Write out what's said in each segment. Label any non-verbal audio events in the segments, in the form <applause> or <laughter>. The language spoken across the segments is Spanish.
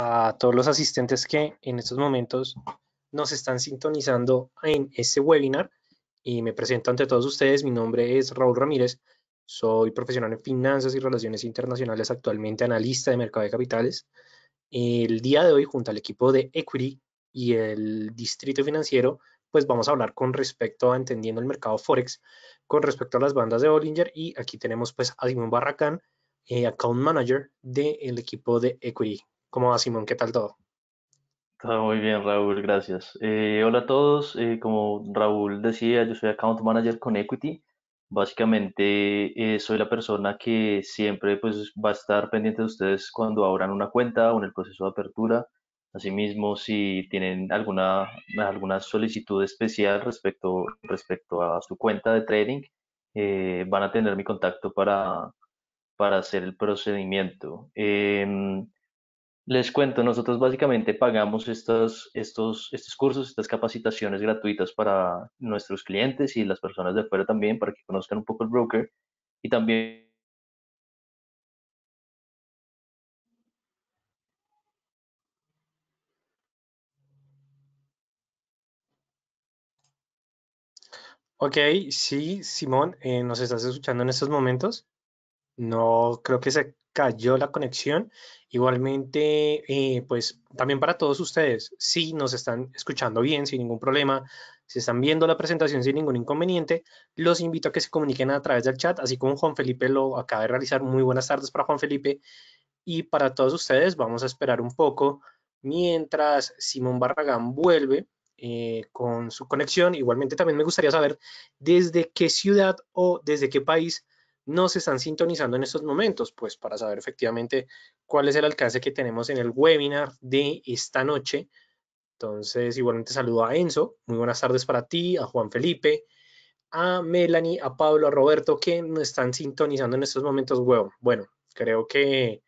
a todos los asistentes que en estos momentos nos están sintonizando en este webinar y me presento ante todos ustedes. Mi nombre es Raúl Ramírez, soy profesional en finanzas y relaciones internacionales, actualmente analista de mercado de capitales. El día de hoy, junto al equipo de Equity y el Distrito Financiero, pues vamos a hablar con respecto a entendiendo el mercado Forex, con respecto a las bandas de Bollinger y aquí tenemos pues a Simón Barracán, eh, Account Manager del equipo de Equity. ¿Cómo va, Simón? ¿Qué tal todo? Todo muy bien, Raúl, gracias. Eh, hola a todos. Eh, como Raúl decía, yo soy Account Manager con Equity. Básicamente, eh, soy la persona que siempre pues, va a estar pendiente de ustedes cuando abran una cuenta o en el proceso de apertura. Asimismo, si tienen alguna, alguna solicitud especial respecto, respecto a su cuenta de trading, van a tener mi contacto para, para hacer el procedimiento. Em, les cuento, nosotros básicamente pagamos estos, estos, estos cursos, estas capacitaciones gratuitas para nuestros clientes y las personas de afuera también, para que conozcan un poco el broker y también Ok, sí, Simón, eh, nos estás escuchando en estos momentos. No creo que se cayó la conexión. Igualmente, eh, pues también para todos ustedes, si nos están escuchando bien, sin ningún problema, si están viendo la presentación sin ningún inconveniente, los invito a que se comuniquen a través del chat, así como Juan Felipe lo acaba de realizar. Muy buenas tardes para Juan Felipe. Y para todos ustedes, vamos a esperar un poco mientras Simón Barragán vuelve eh, con su conexión. Igualmente también me gustaría saber desde qué ciudad o desde qué país no se están sintonizando en estos momentos, pues para saber efectivamente cuál es el alcance que tenemos en el webinar de esta noche. Entonces, igualmente saludo a Enzo, muy buenas tardes para ti, a Juan Felipe, a Melanie, a Pablo, a Roberto, que no están sintonizando en estos momentos, huevo. Bueno, creo que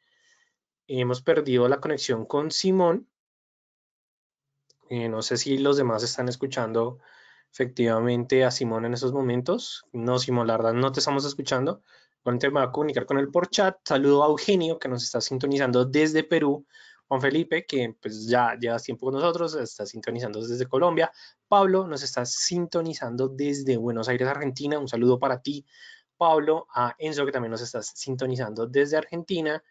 hemos perdido la conexión con Simón. Eh, no sé si los demás están escuchando efectivamente a Simón en esos momentos. No, Simón, la verdad, no te estamos escuchando. Bueno, te va a comunicar con él por chat. Saludo a Eugenio, que nos está sintonizando desde Perú. Juan Felipe, que pues ya llevas tiempo con nosotros, está sintonizando desde Colombia. Pablo nos está sintonizando desde Buenos Aires, Argentina. Un saludo para ti, Pablo. A Enzo, que también nos está sintonizando desde Argentina.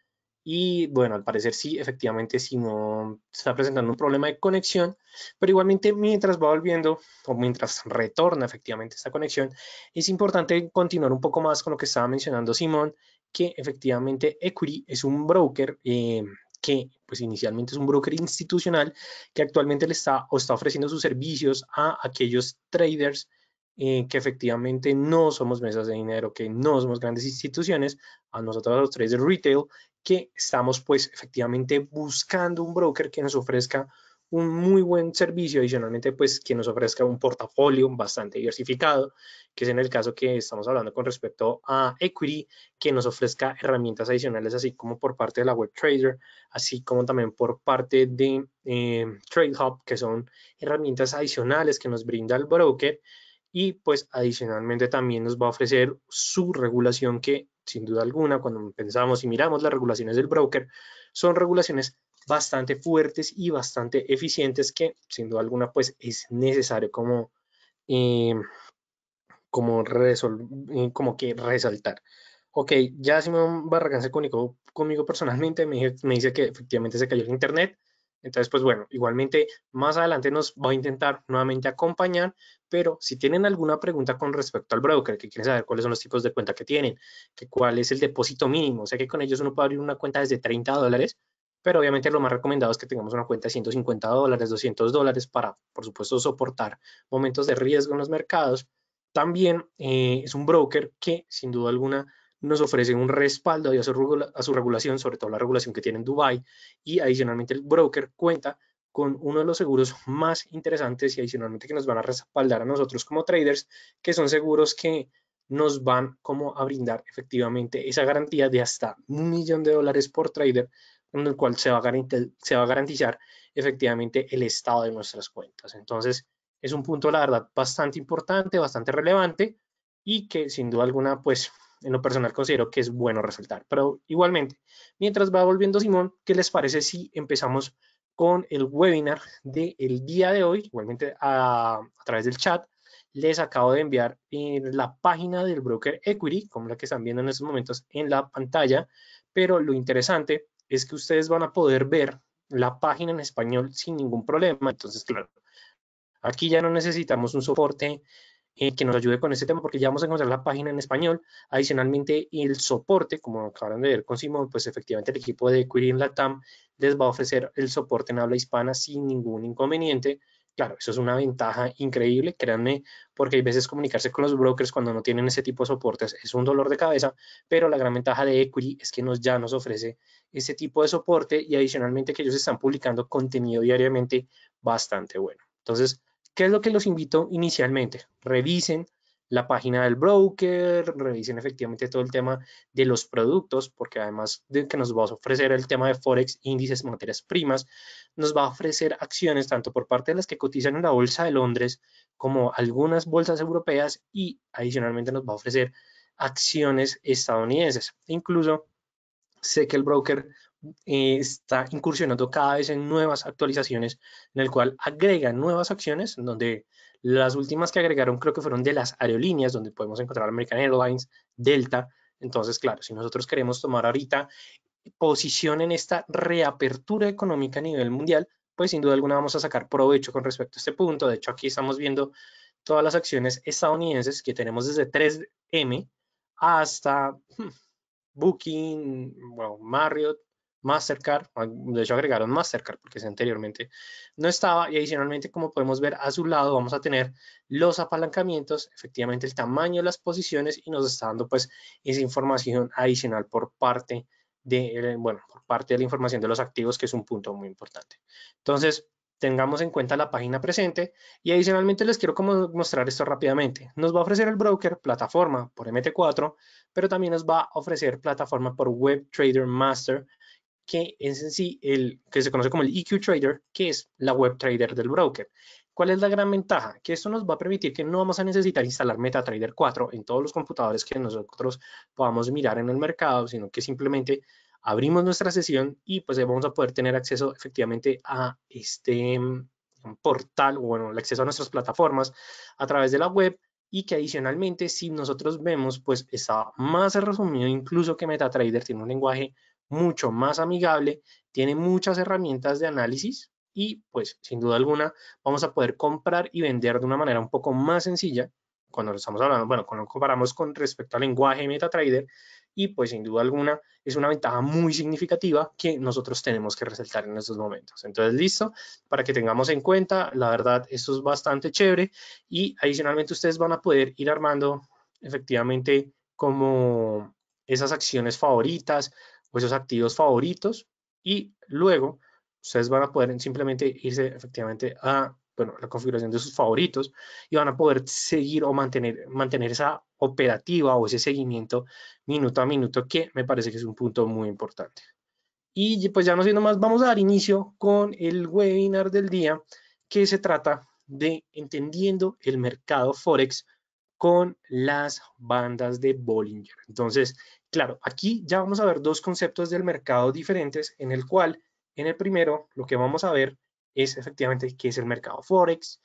Y bueno, al parecer sí, efectivamente, Simón está presentando un problema de conexión, pero igualmente mientras va volviendo o mientras retorna efectivamente esta conexión, es importante continuar un poco más con lo que estaba mencionando Simón, que efectivamente Equity es un broker eh, que pues inicialmente es un broker institucional que actualmente le está o está ofreciendo sus servicios a aquellos traders eh, que efectivamente no somos mesas de dinero, que no somos grandes instituciones, a nosotros a los traders retail que estamos pues efectivamente buscando un broker que nos ofrezca un muy buen servicio, adicionalmente pues que nos ofrezca un portafolio bastante diversificado, que es en el caso que estamos hablando con respecto a equity, que nos ofrezca herramientas adicionales así como por parte de la web trader, así como también por parte de eh, TradeHub, que son herramientas adicionales que nos brinda el broker y pues adicionalmente también nos va a ofrecer su regulación que sin duda alguna, cuando pensamos y miramos las regulaciones del broker, son regulaciones bastante fuertes y bastante eficientes que, sin duda alguna, pues es necesario como, em, como, eh, como que resaltar. Ok, ya Simón Barragán se comunicó conmigo personalmente, me dice que efectivamente se cayó el internet, entonces, pues bueno, igualmente más adelante nos va a intentar nuevamente acompañar, pero si tienen alguna pregunta con respecto al broker, que quieren saber cuáles son los tipos de cuenta que tienen, que cuál es el depósito mínimo, o sea que con ellos uno puede abrir una cuenta desde 30 dólares, pero obviamente lo más recomendado es que tengamos una cuenta de 150 dólares, 200 dólares para, por supuesto, soportar momentos de riesgo en los mercados. También eh, es un broker que, sin duda alguna, nos ofrece un respaldo a su, regulación, sobre todo la regulación que tiene en Dubai y adicionalmente el broker cuenta con uno de los seguros más interesantes y adicionalmente que nos van a respaldar a nosotros como traders, que son seguros que nos van como a brindar efectivamente esa garantía de hasta un millón de dólares por trader, en el cual se va se va a garantizar efectivamente el estado de nuestras cuentas. Entonces, es un punto, la verdad, bastante importante, bastante relevante y que sin duda alguna, pues en lo personal considero que es bueno resaltar. Pero igualmente, mientras va volviendo Simón, ¿qué les parece si empezamos con el webinar del día de hoy? Igualmente a, través del chat, les acabo de enviar la página del broker Equity, como la que están viendo en estos momentos en la pantalla, pero lo interesante es que ustedes van a poder ver la página en español sin ningún problema. Entonces, claro, aquí ya no necesitamos un soporte eh, que nos ayude con este tema, porque ya vamos a encontrar la página en español. Adicionalmente, el soporte, como acabaron de ver con Simón, pues efectivamente el equipo de Query en Latam les va a ofrecer el soporte en habla hispana sin ningún inconveniente. Claro, eso es una ventaja increíble, créanme, porque hay veces comunicarse con los brokers cuando no tienen ese tipo de soportes es un dolor de cabeza, pero la gran ventaja de Equity es que nos, ya nos ofrece ese tipo de soporte y adicionalmente que ellos están publicando contenido diariamente bastante bueno. Entonces, ¿Qué es lo que los invito inicialmente? Revisen la página del broker, revisen efectivamente todo el tema de los productos, porque además de que nos va a ofrecer el tema de Forex, índices, materias primas, nos va a ofrecer acciones tanto por parte de las que cotizan en la Bolsa de Londres como algunas bolsas europeas y adicionalmente nos va a ofrecer acciones estadounidenses. Incluso sé que el broker eh, está incursionando cada vez en nuevas actualizaciones, en el cual agrega nuevas acciones, donde las últimas que agregaron creo que fueron de las aerolíneas, donde podemos encontrar American Airlines, Delta. Entonces, claro, si nosotros queremos tomar ahorita posición en esta reapertura económica a nivel mundial, pues sin duda alguna vamos a sacar provecho con respecto a este punto. De hecho, aquí estamos viendo todas las acciones estadounidenses que tenemos desde 3M hasta hmm, Booking, Marriott, Mastercard, de hecho agregaron Mastercard porque anteriormente no estaba y adicionalmente como podemos ver a su lado vamos a tener los apalancamientos, efectivamente el tamaño de las posiciones y nos está dando pues esa información adicional por parte de, eh, bueno, por parte de la información de los activos que es un punto muy importante. Entonces, tengamos en cuenta la página presente y adicionalmente les quiero como mostrar esto rápidamente. Nos va a ofrecer el broker plataforma por MT4, pero también nos va a ofrecer plataforma por Web Trader Master que es en sí el que se conoce como el EQ Trader, que es la web trader del broker. ¿Cuál es la gran ventaja? Que esto nos va a permitir que no vamos a necesitar instalar MetaTrader 4 en todos los computadores que nosotros podamos mirar en el mercado, sino que simplemente abrimos nuestra sesión y pues vamos a poder tener acceso efectivamente a este mm, portal o bueno, el acceso a nuestras plataformas a través de la web y que adicionalmente si nosotros vemos pues está más resumido incluso que MetaTrader tiene un lenguaje mucho más amigable, tiene muchas herramientas de análisis y pues sin duda alguna vamos a poder comprar y vender de una manera un poco más sencilla cuando lo estamos hablando, bueno, cuando lo comparamos con respecto al lenguaje MetaTrader y pues sin duda alguna es una ventaja muy significativa que nosotros tenemos que resaltar en estos momentos. Entonces, listo, para que tengamos en cuenta, la verdad, esto es bastante chévere y adicionalmente ustedes van a poder ir armando efectivamente como esas acciones favoritas, pues, esos activos favoritos y luego ustedes van a poder simplemente irse efectivamente a bueno, la configuración de sus favoritos y van a poder seguir o mantener, mantener esa operativa o ese seguimiento minuto a minuto que me parece que es un punto muy importante. Y pues ya no siendo más, vamos a dar inicio con el webinar del día que se trata de entendiendo el mercado Forex las bandas de Bollinger. Entonces, claro, aquí ya vamos a ver dos conceptos del mercado diferentes en el cual, en el primero, lo que vamos a ver es efectivamente qué es el mercado Forex,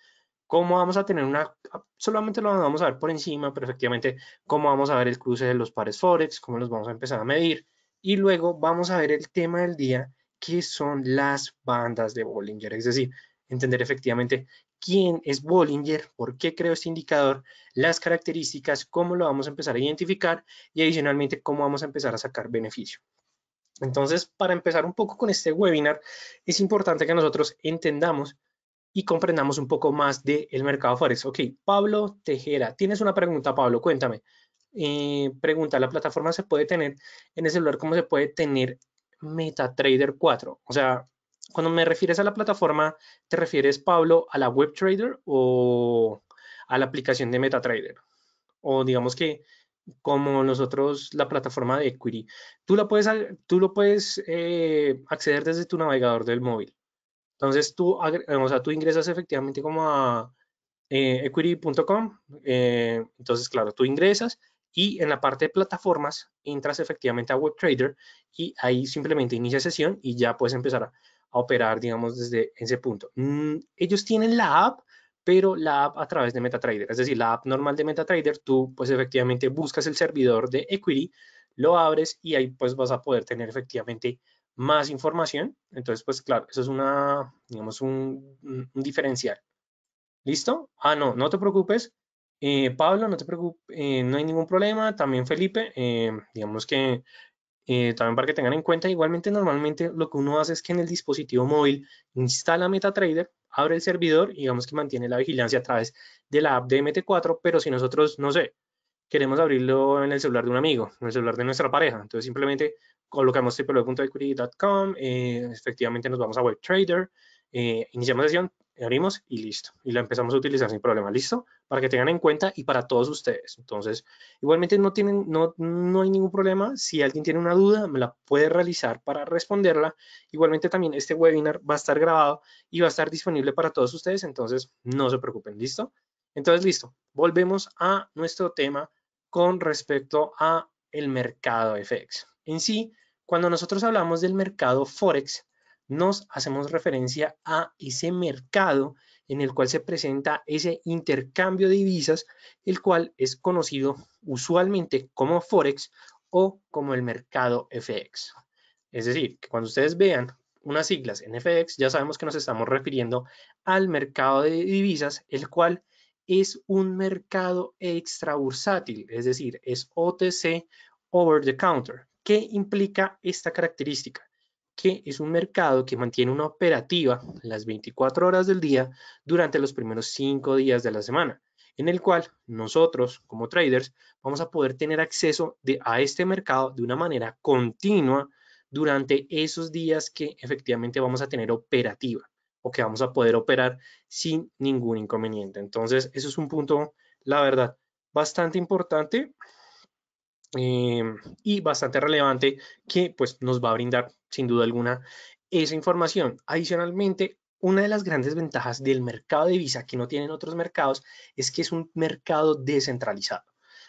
cómo vamos a tener una, solamente lo vamos a ver por encima, pero efectivamente cómo vamos a ver el cruce de los pares Forex, cómo los vamos a empezar a medir, y luego vamos a ver el tema del día, que son las bandas de Bollinger, es decir, entender efectivamente quién es Bollinger, por qué creo este indicador, las características, cómo lo vamos a empezar a identificar y adicionalmente cómo vamos a empezar a sacar beneficio. Entonces, para empezar un poco con este webinar, es importante que nosotros entendamos y comprendamos un poco más del mercado forex. Ok, Pablo Tejera, tienes una pregunta, Pablo, cuéntame. Eh, pregunta, ¿la plataforma se puede tener en el celular? ¿Cómo se puede tener MetaTrader 4? O sea, cuando me refieres a la plataforma, ¿te refieres, Pablo, a la web trader o a la aplicación de MetaTrader? O digamos que como nosotros, la plataforma de Equity, tú, la puedes, tú lo puedes eh, acceder desde tu navegador del móvil. Entonces tú, o sea, tú ingresas efectivamente como a eh, equity.com. Eh, entonces, claro, tú ingresas y en la parte de plataformas entras efectivamente a WebTrader y ahí simplemente inicia sesión y ya puedes empezar a operar, digamos, desde ese punto. Mm, ellos tienen la app, pero la app a través de MetaTrader, es decir, la app normal de MetaTrader, tú pues efectivamente buscas el servidor de Equity, lo abres y ahí pues vas a poder tener efectivamente más información. Entonces, pues claro, eso es una, digamos, un, diferencial. ¿Listo? Ah, no, no te preocupes. Eh, Pablo, no te preocupes, eh, no hay ningún problema. También Felipe, eh, digamos que eh, también para que tengan en cuenta, igualmente normalmente lo que uno hace es que en el dispositivo móvil instala MetaTrader, abre el servidor y digamos que mantiene la vigilancia a través de la app de MT4, pero si nosotros, no sé, queremos abrirlo en el celular de un amigo, en el celular de nuestra pareja, entonces simplemente colocamos www.equity.com, eh, efectivamente nos vamos a WebTrader, eh, iniciamos sesión, abrimos y listo. Y la empezamos a utilizar sin problema, listo, para que tengan en cuenta y para todos ustedes. Entonces, igualmente no, tienen, no, no hay ningún problema. Si alguien tiene una duda, me la puede realizar para responderla. Igualmente también este webinar va a estar grabado y va a estar disponible para todos ustedes, entonces no se preocupen, listo. Entonces, listo, volvemos a nuestro tema con respecto a el mercado FX. E en sí, cuando nosotros hablamos del mercado Forex, nos hacemos referencia a ese mercado en el cual se presenta ese intercambio de divisas, el cual es conocido usualmente como Forex o como el mercado FX. Es decir, que cuando ustedes vean unas siglas en FX, ya sabemos que nos estamos refiriendo al mercado de divisas, el cual es un mercado extrabursátil, es decir, es OTC over the counter. ¿Qué implica esta característica? que es un mercado que mantiene una operativa las 24 horas del día durante los primeros cinco días de la semana, en el cual nosotros como traders vamos a poder tener acceso de, a este mercado de una manera continua durante esos días que efectivamente vamos a tener operativa o que vamos a poder operar sin ningún inconveniente. Entonces, eso es un punto, la verdad, bastante importante eh, y bastante relevante que pues nos va a brindar sin duda alguna esa información. Adicionalmente, una de las grandes ventajas del mercado de Visa que no tienen otros mercados es que es un mercado descentralizado.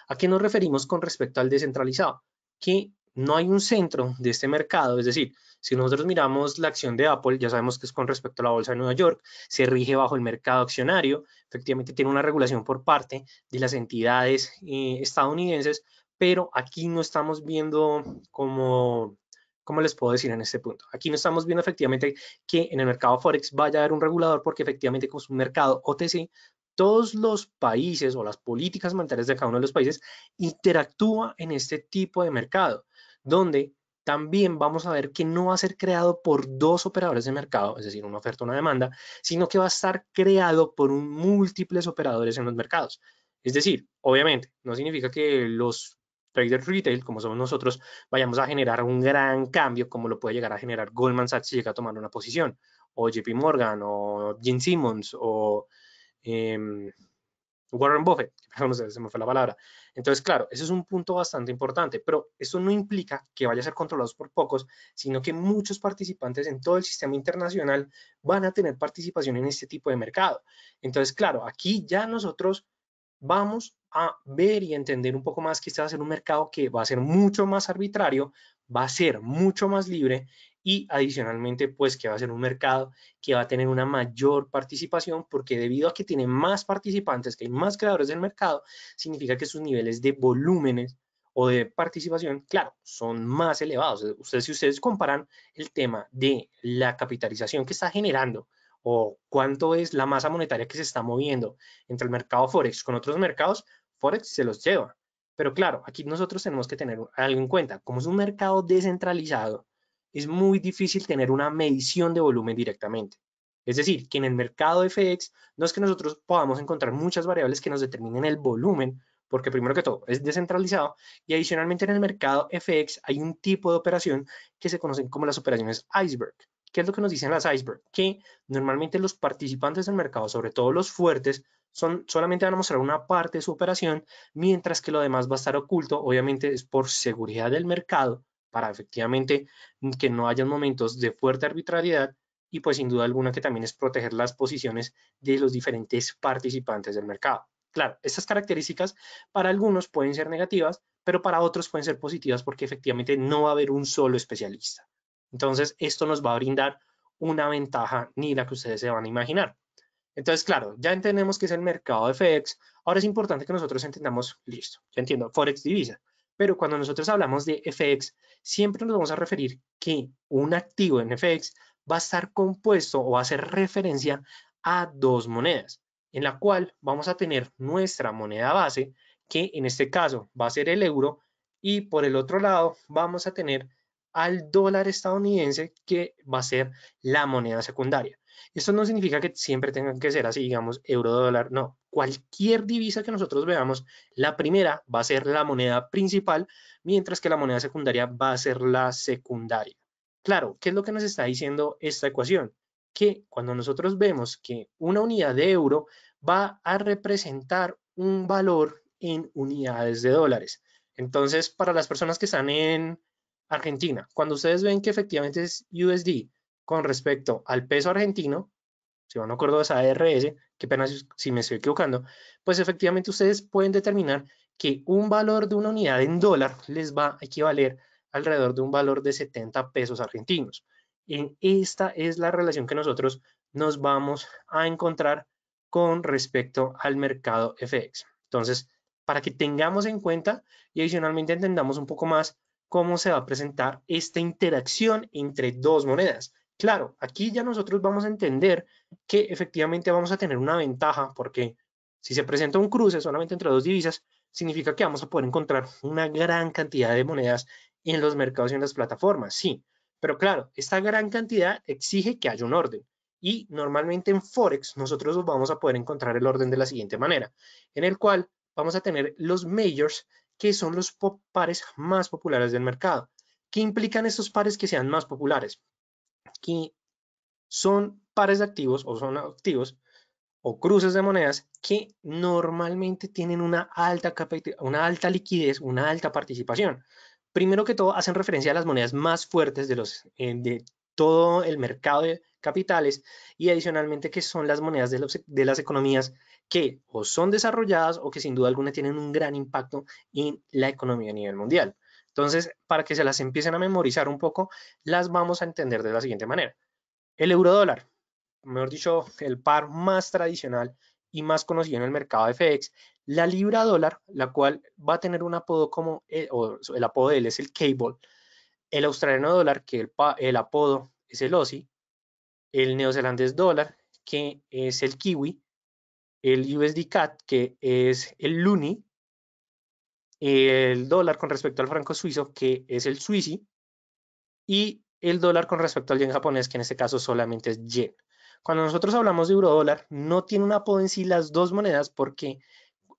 ¿A qué nos referimos con respecto al descentralizado? Que no hay un centro de este mercado, es decir, si nosotros miramos la acción de Apple, ya sabemos que es con respecto a la bolsa de Nueva York, se rige bajo el mercado accionario, efectivamente tiene una regulación por parte de las entidades eh, estadounidenses, pero aquí no estamos viendo como ¿cómo les puedo decir en este punto? Aquí no estamos viendo efectivamente que en el mercado Forex vaya a haber un regulador porque efectivamente con su mercado OTC, todos los países o las políticas monetarias de cada uno de los países interactúa en este tipo de mercado, donde también vamos a ver que no va a ser creado por dos operadores de mercado, es decir, una oferta, una demanda, sino que va a estar creado por múltiples operadores en los mercados. Es decir, obviamente, no significa que los trader retail, como somos nosotros, vayamos a generar un gran cambio como lo puede llegar a generar Goldman Sachs si llega a tomar una posición, o JP Morgan, o Jim Simmons, o em, Warren Buffett, <laughs> no se me fue la palabra. Entonces, claro, ese es un punto bastante importante, pero eso no implica que vaya a ser controlados por pocos, sino que muchos participantes en todo el sistema internacional van a tener participación en este tipo de mercado. Entonces, claro, aquí ya nosotros vamos a ver y entender un poco más que este va a ser un mercado que va a ser mucho más arbitrario, va a ser mucho más libre y adicionalmente pues que va a ser un mercado que va a tener una mayor participación porque debido a que tiene más participantes, que hay más creadores del mercado, significa que sus niveles de volúmenes o de participación, claro, son más elevados. Eh, ustedes, si ustedes comparan el tema de la capitalización que está generando o cuánto es la masa monetaria que se está moviendo entre el mercado Forex con otros mercados, Forex se los lleva. Pero claro, aquí nosotros tenemos que tener algo en cuenta. Como es un mercado descentralizado, es muy difícil tener una medición de volumen directamente. Es decir, que en el mercado FX no es que nosotros podamos encontrar muchas variables que nos determinen el volumen, porque primero que todo es descentralizado y adicionalmente en el mercado FX hay un tipo de operación que se conocen como las operaciones iceberg. ¿Qué es lo que nos dicen las iceberg? Que normalmente los participantes del mercado, sobre todo los fuertes, son, solamente van a mostrar una parte de su operación, mientras que lo demás va a estar oculto, obviamente es por seguridad del mercado, para efectivamente que no haya momentos de fuerte arbitrariedad y pues sin duda alguna que también es proteger las posiciones de los diferentes participantes del mercado. Claro, estas características para algunos pueden ser negativas, pero para otros pueden ser positivas porque efectivamente no va a haber un solo especialista. Entonces, esto nos va a brindar una ventaja ni la que ustedes se van a imaginar. Entonces, claro, ya entendemos que es el mercado de FX. Ahora es importante que nosotros entendamos, listo, ya entiendo, Forex divisa. Pero cuando nosotros hablamos de FX, siempre nos vamos a referir que un activo en FX va a estar compuesto o va a hacer referencia a dos monedas, en la cual vamos a tener nuestra moneda base, que en este caso va a ser el euro, y por el otro lado vamos a tener al dólar estadounidense, que va a ser la moneda secundaria. Esto no significa que siempre tengan que ser así, digamos, euro dólar, no. Cualquier divisa que nosotros veamos, la primera va a ser la moneda principal, mientras que la moneda secundaria va a ser la secundaria. Claro, ¿qué es lo que nos está diciendo esta ecuación? Que cuando nosotros vemos que una unidad de euro va a representar un valor en unidades de dólares. Entonces, para las personas que están en Argentina, cuando ustedes ven que efectivamente es USD, con respecto al peso argentino, si van a acuerdo de esa ARS, qué pena si, si me estoy equivocando, pues efectivamente ustedes pueden determinar que un valor de una unidad en dólar les va a equivaler alrededor de un valor de 70 pesos argentinos. En esta es la relación que nosotros nos vamos a encontrar con respecto al mercado FX. Entonces, para que tengamos en cuenta y adicionalmente entendamos un poco más cómo se va a presentar esta interacción entre dos monedas. Claro, aquí ya nosotros vamos a entender que efectivamente vamos a tener una ventaja porque si se presenta un cruce solamente entre dos divisas, significa que vamos a poder encontrar una gran cantidad de monedas en los mercados y en las plataformas, sí. Pero claro, esta gran cantidad exige que haya un orden. Y normalmente en Forex nosotros vamos a poder encontrar el orden de la siguiente manera, en el cual vamos a tener los majors, que son los pares más populares del mercado. ¿Qué implican estos pares que sean más populares? que son pares de activos o son activos o cruces de monedas que normalmente tienen una alta, una alta liquidez, una alta participación. Primero que todo, hacen referencia a las monedas más fuertes de, los, eh, de todo el mercado de capitales y adicionalmente que son las monedas de, de las economías que o son desarrolladas o que sin duda alguna tienen un gran impacto en la economía a nivel mundial. Entonces, para que se las empiecen a memorizar un poco, las vamos a entender de la siguiente manera. El euro dólar, mejor dicho, el par más tradicional y más conocido en el mercado de FX, e la libra dólar, la cual va a tener un apodo como, el, eh, o el apodo de él es el cable, el australiano dólar, que el, el apodo es el OSI. el neozelandés dólar, que es el kiwi, el USD que es el LUNI el dólar con respecto al franco suizo, que es el suizi, y el dólar con respecto al yen japonés, que en este caso solamente es yen. Cuando nosotros hablamos de euro dólar, no tiene una apodo en sí las dos monedas porque,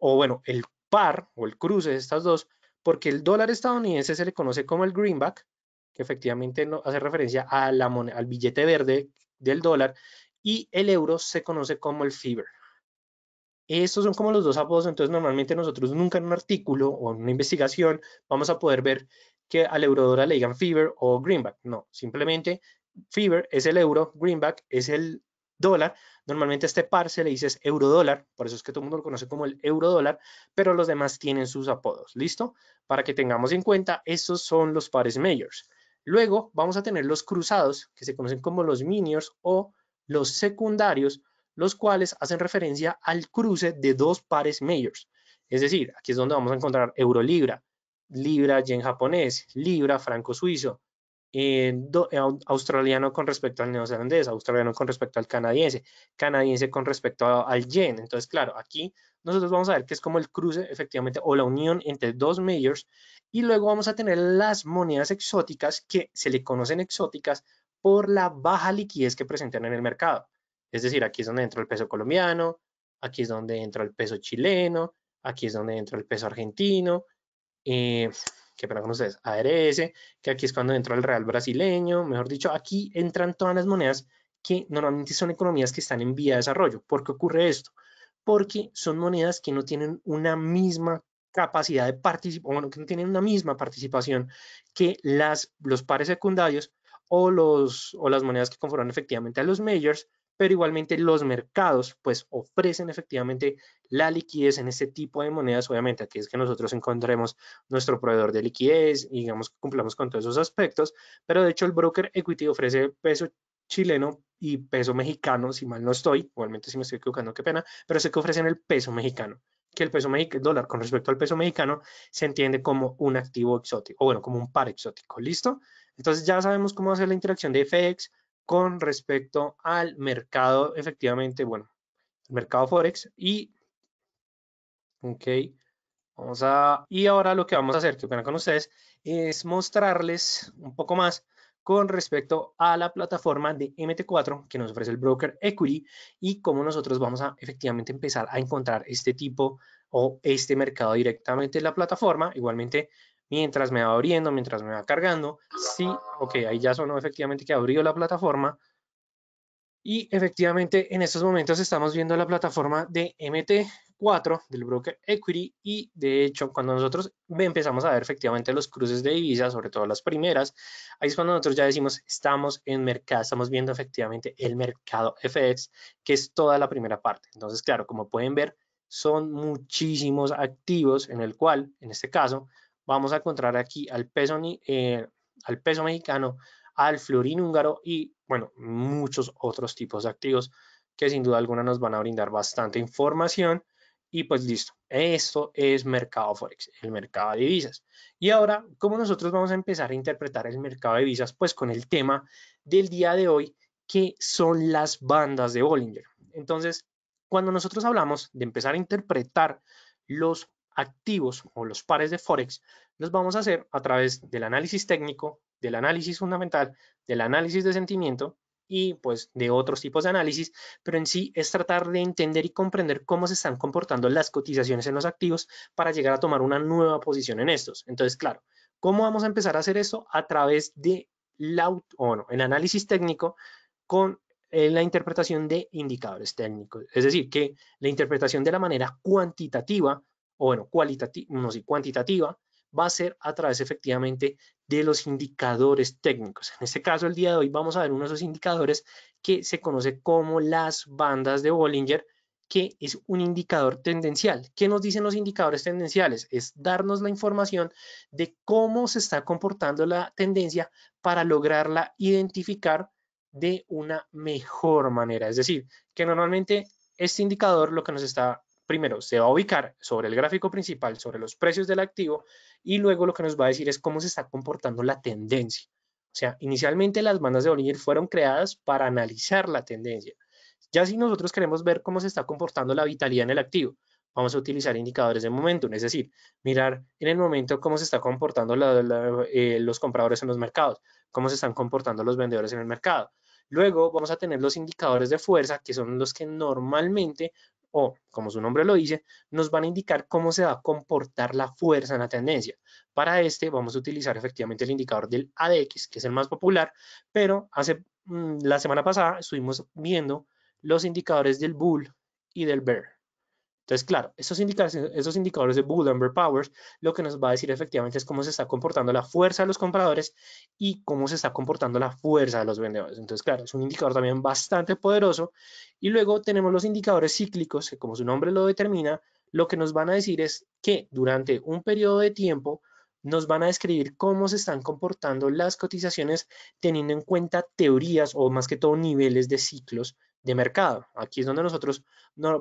o bueno, el par o el cruce de estas dos, porque el dólar estadounidense se le conoce como el greenback, que efectivamente no hace referencia a la al billete verde del dólar, y el euro se conoce como el fever estos son como los dos apodos, entonces normalmente nosotros nunca en un artículo o en una investigación vamos a poder ver que al eurodora le digan fever o greenback. No, simplemente fever es el euro, greenback es el dólar. Normalmente este par se le dice eurodólar, por eso es que todo el mundo lo conoce como el eurodólar, pero los demás tienen sus apodos. ¿Listo? Para que tengamos en cuenta, estos son los pares majors. Luego vamos a tener los cruzados, que se conocen como los miniors o los secundarios, los cuales hacen referencia al cruce de dos pares majors. Es decir, aquí es donde vamos a encontrar euro-libra, libra yen japonés, libra franco-suizo, eh, eh, australiano con respecto al neozelandés, australiano con respecto al canadiense, canadiense con respecto al yen. Entonces, claro, aquí nosotros vamos a ver que es como el cruce, efectivamente, o la unión entre dos majors, y luego vamos a tener las monedas exóticas que se le conocen exóticas por la baja liquidez que presentan en el mercado. Es decir, aquí es donde entra el peso colombiano, aquí es donde entra el peso chileno, aquí es donde entra el peso argentino, eh, que para ustedes, ARS, que aquí es cuando entra el real brasileño, mejor dicho, aquí entran todas las monedas que normalmente son economías que están en vía de desarrollo. ¿Por qué ocurre esto? Porque son monedas que no tienen una misma capacidad de participación, bueno, que no tienen una misma participación que las, los pares secundarios o, los, o las monedas que conforman efectivamente a los majors, pero igualmente los mercados pues ofrecen efectivamente la liquidez en este tipo de monedas, obviamente aquí es que nosotros encontremos nuestro proveedor de liquidez y digamos que cumplamos con todos esos aspectos, pero de hecho el broker equity ofrece peso chileno y peso mexicano, si mal no estoy, igualmente si me estoy equivocando, qué pena, pero sé que ofrecen el peso mexicano, que el peso mexicano, dólar con respecto al peso mexicano se entiende como un activo exótico, o bueno, como un par exótico, ¿listo? Entonces ya sabemos cómo hacer la interacción de FX, con respecto al mercado, efectivamente, bueno, el mercado Forex y, ok, vamos a, y ahora lo que vamos a hacer, que pena con ustedes, es mostrarles un poco más con respecto a la plataforma de MT4 que nos ofrece el broker Equity y cómo nosotros vamos a efectivamente empezar a encontrar este tipo o este mercado directamente en la plataforma. Igualmente mientras me va abriendo, mientras me va cargando. Sí, ok, ahí ya sonó efectivamente que abrió la plataforma. Y efectivamente en estos momentos estamos viendo la plataforma de MT4 del broker Equity y de hecho cuando nosotros empezamos a ver efectivamente los cruces de divisas, sobre todo las primeras, ahí es cuando nosotros ya decimos estamos en mercado, estamos viendo efectivamente el mercado FX que es toda la primera parte. Entonces claro, como pueden ver son muchísimos activos en el cual en este caso vamos a encontrar aquí al peso, eh, al peso mexicano, al florín húngaro y, bueno, muchos otros tipos de activos que sin duda alguna nos van a brindar bastante información. Y pues listo, esto es mercado Forex, el mercado de divisas. Y ahora, ¿cómo nosotros vamos a empezar a interpretar el mercado de divisas? Pues con el tema del día de hoy, que son las bandas de Bollinger. Entonces, cuando nosotros hablamos de empezar a interpretar los activos o los pares de Forex los vamos a hacer a través del análisis técnico, del análisis fundamental, del análisis de sentimiento y pues de otros tipos de análisis, pero en sí es tratar de entender y comprender cómo se están comportando las cotizaciones en los activos para llegar a tomar una nueva posición en estos. Entonces, claro, ¿cómo vamos a empezar a hacer eso A través de la, o no, el análisis técnico con eh, la interpretación de indicadores técnicos. Es decir, que la interpretación de la manera cuantitativa o bueno, no cuantitativa, va a ser a través efectivamente de los indicadores técnicos. En este caso, el día de hoy vamos a ver uno de esos indicadores que se conoce como las bandas de Bollinger, que es un indicador tendencial. ¿Qué nos dicen los indicadores tendenciales? Es darnos la información de cómo se está comportando la tendencia para lograrla identificar de una mejor manera. Es decir, que normalmente este indicador lo que nos está primero se va a ubicar sobre el gráfico principal, sobre los precios del activo, y luego lo que nos va a decir es cómo se está comportando la tendencia. O sea, inicialmente las bandas de Bollinger fueron creadas para analizar la tendencia. Ya si nosotros queremos ver cómo se está comportando la vitalidad en el activo, vamos a utilizar indicadores de momento es decir, mirar en el momento cómo se está comportando eh, los compradores en los mercados, cómo se están comportando los vendedores en el mercado. Luego vamos a tener los indicadores de fuerza, que son los que normalmente o, como su nombre lo dice, nos van a indicar cómo se va a comportar la fuerza en la tendencia. Para este vamos a utilizar efectivamente el indicador del ADX, que es el más popular, pero hace mm, la semana pasada estuvimos viendo los indicadores del Bull y del Bear. Entonces, claro, esos indicadores, esos indicadores de Bear Powers lo que nos va a decir efectivamente es cómo se está comportando la fuerza de los compradores y cómo se está comportando la fuerza de los vendedores. Entonces, claro, es un indicador también bastante poderoso. Y luego tenemos los indicadores cíclicos, que como su nombre lo determina, lo que nos van a decir es que durante un periodo de tiempo nos van a describir cómo se están comportando las cotizaciones teniendo en cuenta teorías o más que todo niveles de ciclos de mercado. Aquí es donde nosotros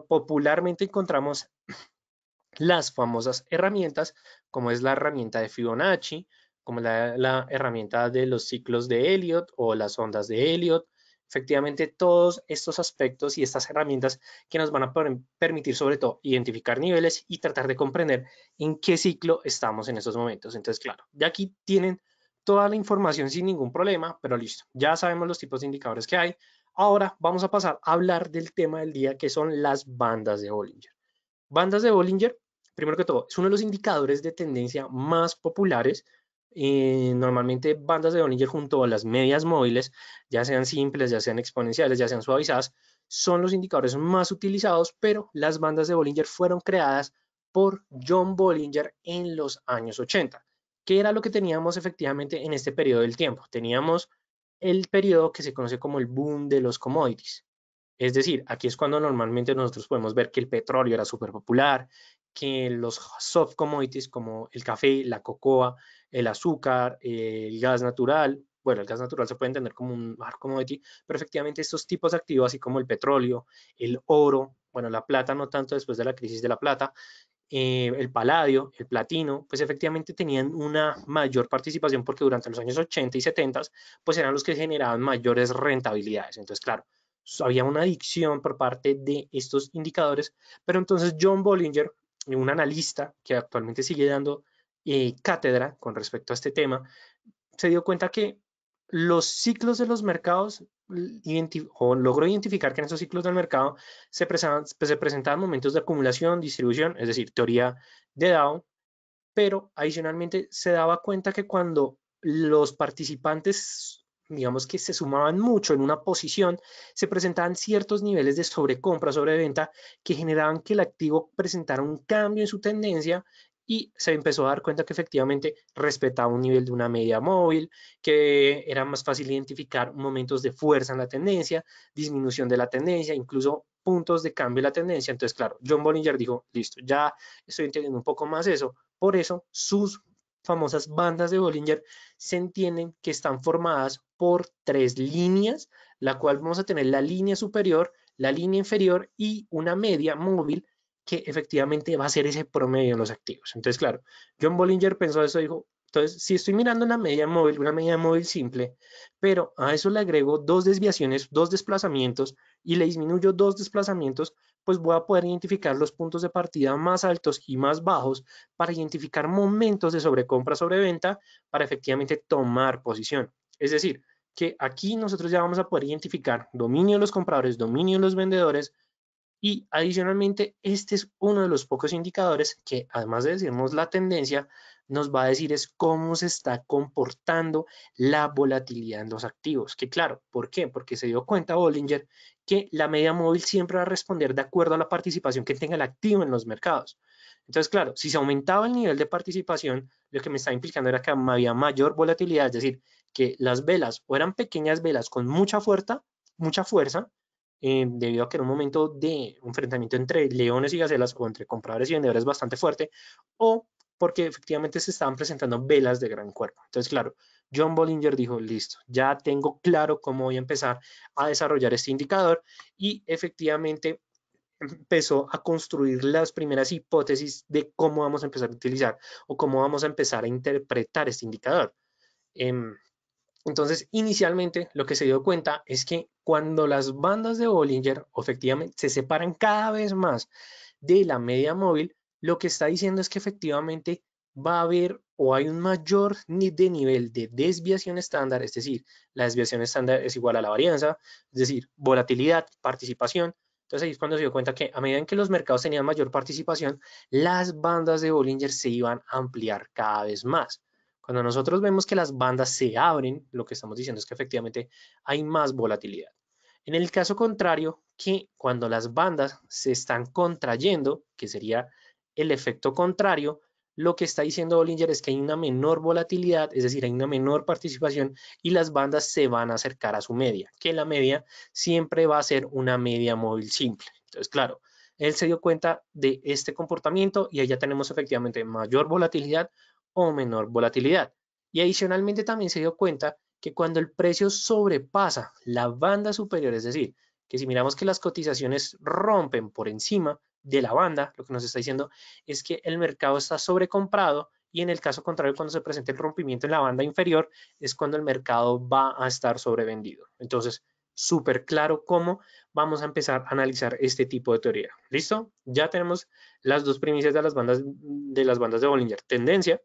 popularmente encontramos <clears throat> las famosas herramientas, como es la herramienta de Fibonacci, como la, herramienta de los ciclos de Elliot o las ondas de Elliot, efectivamente todos estos aspectos y estas herramientas que nos van a permitir sobre todo identificar niveles y tratar de comprender en qué ciclo estamos en estos momentos. Entonces, claro, de aquí tienen toda la información sin ningún problema, pero listo, ya sabemos los tipos de indicadores que hay, Ahora vamos a pasar a hablar del tema del día que son las bandas de Bollinger. Bandas de Bollinger, primero que todo, es uno de los indicadores de tendencia más populares. Eh, normalmente bandas de Bollinger junto a las medias móviles, ya sean simples, ya sean exponenciales, ya sean suavizadas, son los indicadores más utilizados, pero las bandas de Bollinger fueron creadas por John Bollinger en los años 80. ¿Qué era lo que teníamos efectivamente en este periodo del tiempo? Teníamos el periodo que se conoce como el boom de los commodities. Es decir, aquí es cuando normalmente nosotros podemos ver que el petróleo era súper popular, que los soft commodities como el café, la cocoa, el azúcar, el gas natural, bueno, el gas natural se puede entender como un hard commodity, pero efectivamente estos tipos activos, así como el petróleo, el oro, bueno, la plata no tanto después de la crisis de la plata, eh, el paladio, el platino, pues efectivamente tenían una mayor participación porque durante los años 80 y 70 pues eran los que generaban mayores rentabilidades. Entonces, claro, había una adicción por parte de estos indicadores, pero entonces John Bollinger, un analista que actualmente sigue dando eh, cátedra con respecto a este tema, se dio cuenta que los ciclos de los mercados o logró identificar que en esos ciclos del mercado se, pues, se presentaban momentos de acumulación, distribución, es decir, teoría de Dow, pero adicionalmente se daba cuenta que cuando los participantes, digamos que se sumaban mucho en una posición, se presentaban ciertos niveles de sobrecompra, sobreventa, que generaban que el activo presentara un cambio en su tendencia y se empezó a dar cuenta que efectivamente respetaba un nivel de una media móvil, que era más fácil identificar momentos de fuerza en la tendencia, disminución de la tendencia, incluso puntos de cambio de la tendencia. Entonces, claro, John Bollinger dijo, listo, ya estoy entendiendo un poco más eso. Por eso, sus famosas bandas de Bollinger se entienden que están formadas por tres líneas, la cual vamos a tener la línea superior, la línea inferior y una media móvil que efectivamente va a ser ese promedio de los activos. Entonces, claro, John Bollinger pensó eso, dijo, entonces, si estoy mirando una media móvil, una media móvil simple, pero a eso le agrego dos desviaciones, dos desplazamientos y le disminuyo dos desplazamientos, pues voy a poder identificar los puntos de partida más altos y más bajos para identificar momentos de sobrecompra, sobreventa, para efectivamente tomar posición. Es decir, que aquí nosotros ya vamos a poder identificar dominio de los compradores, dominio de los vendedores, y adicionalmente, este es uno de los pocos indicadores que, además de decirnos la tendencia, nos va a decir es cómo se está comportando la volatilidad en los activos. Que claro, ¿por qué? Porque se dio cuenta Bollinger que la media móvil siempre va a responder de acuerdo a la participación que tenga el activo en los mercados. Entonces, claro, si se aumentaba el nivel de participación, lo que me estaba implicando era que había mayor volatilidad, es decir, que las velas o eran pequeñas velas con mucha fuerza, mucha fuerza, eh, debido a que era un momento de enfrentamiento entre leones y gacelas o entre compradores y vendedores bastante fuerte, o porque efectivamente se estaban presentando velas de gran cuerpo. Entonces, claro, John Bollinger dijo, listo, ya tengo claro cómo voy a empezar a desarrollar este indicador y efectivamente empezó a construir las primeras hipótesis de cómo vamos a empezar a utilizar o cómo vamos a empezar a interpretar este indicador. Em, entonces, inicialmente lo que se dio cuenta es que cuando las bandas de Bollinger efectivamente se separan cada vez más de la media móvil, lo que está diciendo es que efectivamente va a haber o hay un mayor nivel de desviación estándar, es decir, la desviación estándar es igual a la varianza, es decir, volatilidad, participación. Entonces ahí es cuando se dio cuenta que a medida en que los mercados tenían mayor participación, las bandas de Bollinger se iban a ampliar cada vez más. Cuando nosotros vemos que las bandas se abren, lo que estamos diciendo es que efectivamente hay más volatilidad. En el caso contrario, que cuando las bandas se están contrayendo, que sería el efecto contrario, lo que está diciendo Bollinger es que hay una menor volatilidad, es decir, hay una menor participación y las bandas se van a acercar a su media, que la media siempre va a ser una media móvil simple. Entonces, claro, él se dio cuenta de este comportamiento y allá tenemos efectivamente mayor volatilidad o menor volatilidad. Y adicionalmente también se dio cuenta que cuando el precio sobrepasa la banda superior, es decir, que si miramos que las cotizaciones rompen por encima de la banda, lo que nos está diciendo es que el mercado está sobrecomprado y en el caso contrario, cuando se presenta el rompimiento en la banda inferior, es cuando el mercado va a estar sobrevendido. Entonces, súper claro cómo vamos a empezar a analizar este tipo de teoría. ¿Listo? Ya tenemos las dos primicias de las bandas de, las bandas de Bollinger. Tendencia,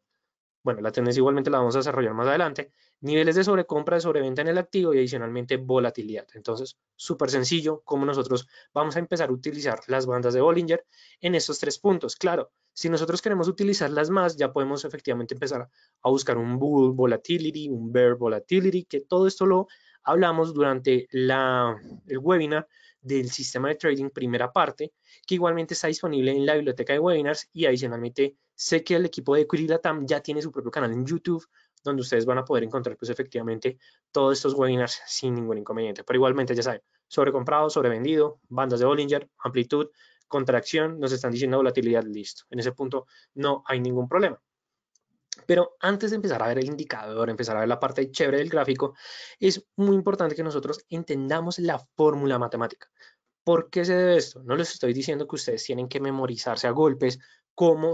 bueno, la tendencia igualmente la vamos a desarrollar más adelante, niveles de sobrecompra, de sobreventa en el activo y adicionalmente volatilidad. Entonces, súper sencillo como nosotros vamos a empezar a utilizar las bandas de Bollinger en estos tres puntos. Claro, si nosotros queremos utilizarlas más, ya podemos efectivamente empezar a buscar un bull volatility, un bear volatility, que todo esto lo hablamos durante la, el webinar del sistema de trading primera parte, que igualmente está disponible en la biblioteca de webinars y adicionalmente Sé que el equipo de Equity TAM ya tiene su propio canal en YouTube, donde ustedes van a poder encontrar, pues efectivamente, todos estos webinars sin ningún inconveniente. Pero igualmente, ya saben, sobrecomprado, sobrevendido, bandas de Bollinger, amplitud, contracción, nos están diciendo volatilidad, listo. En ese punto no hay ningún problema. Pero antes de empezar a ver el indicador, empezar a ver la parte chévere del gráfico, es muy importante que nosotros entendamos la fórmula matemática. ¿Por qué se debe esto? No les estoy diciendo que ustedes tienen que memorizarse a golpes como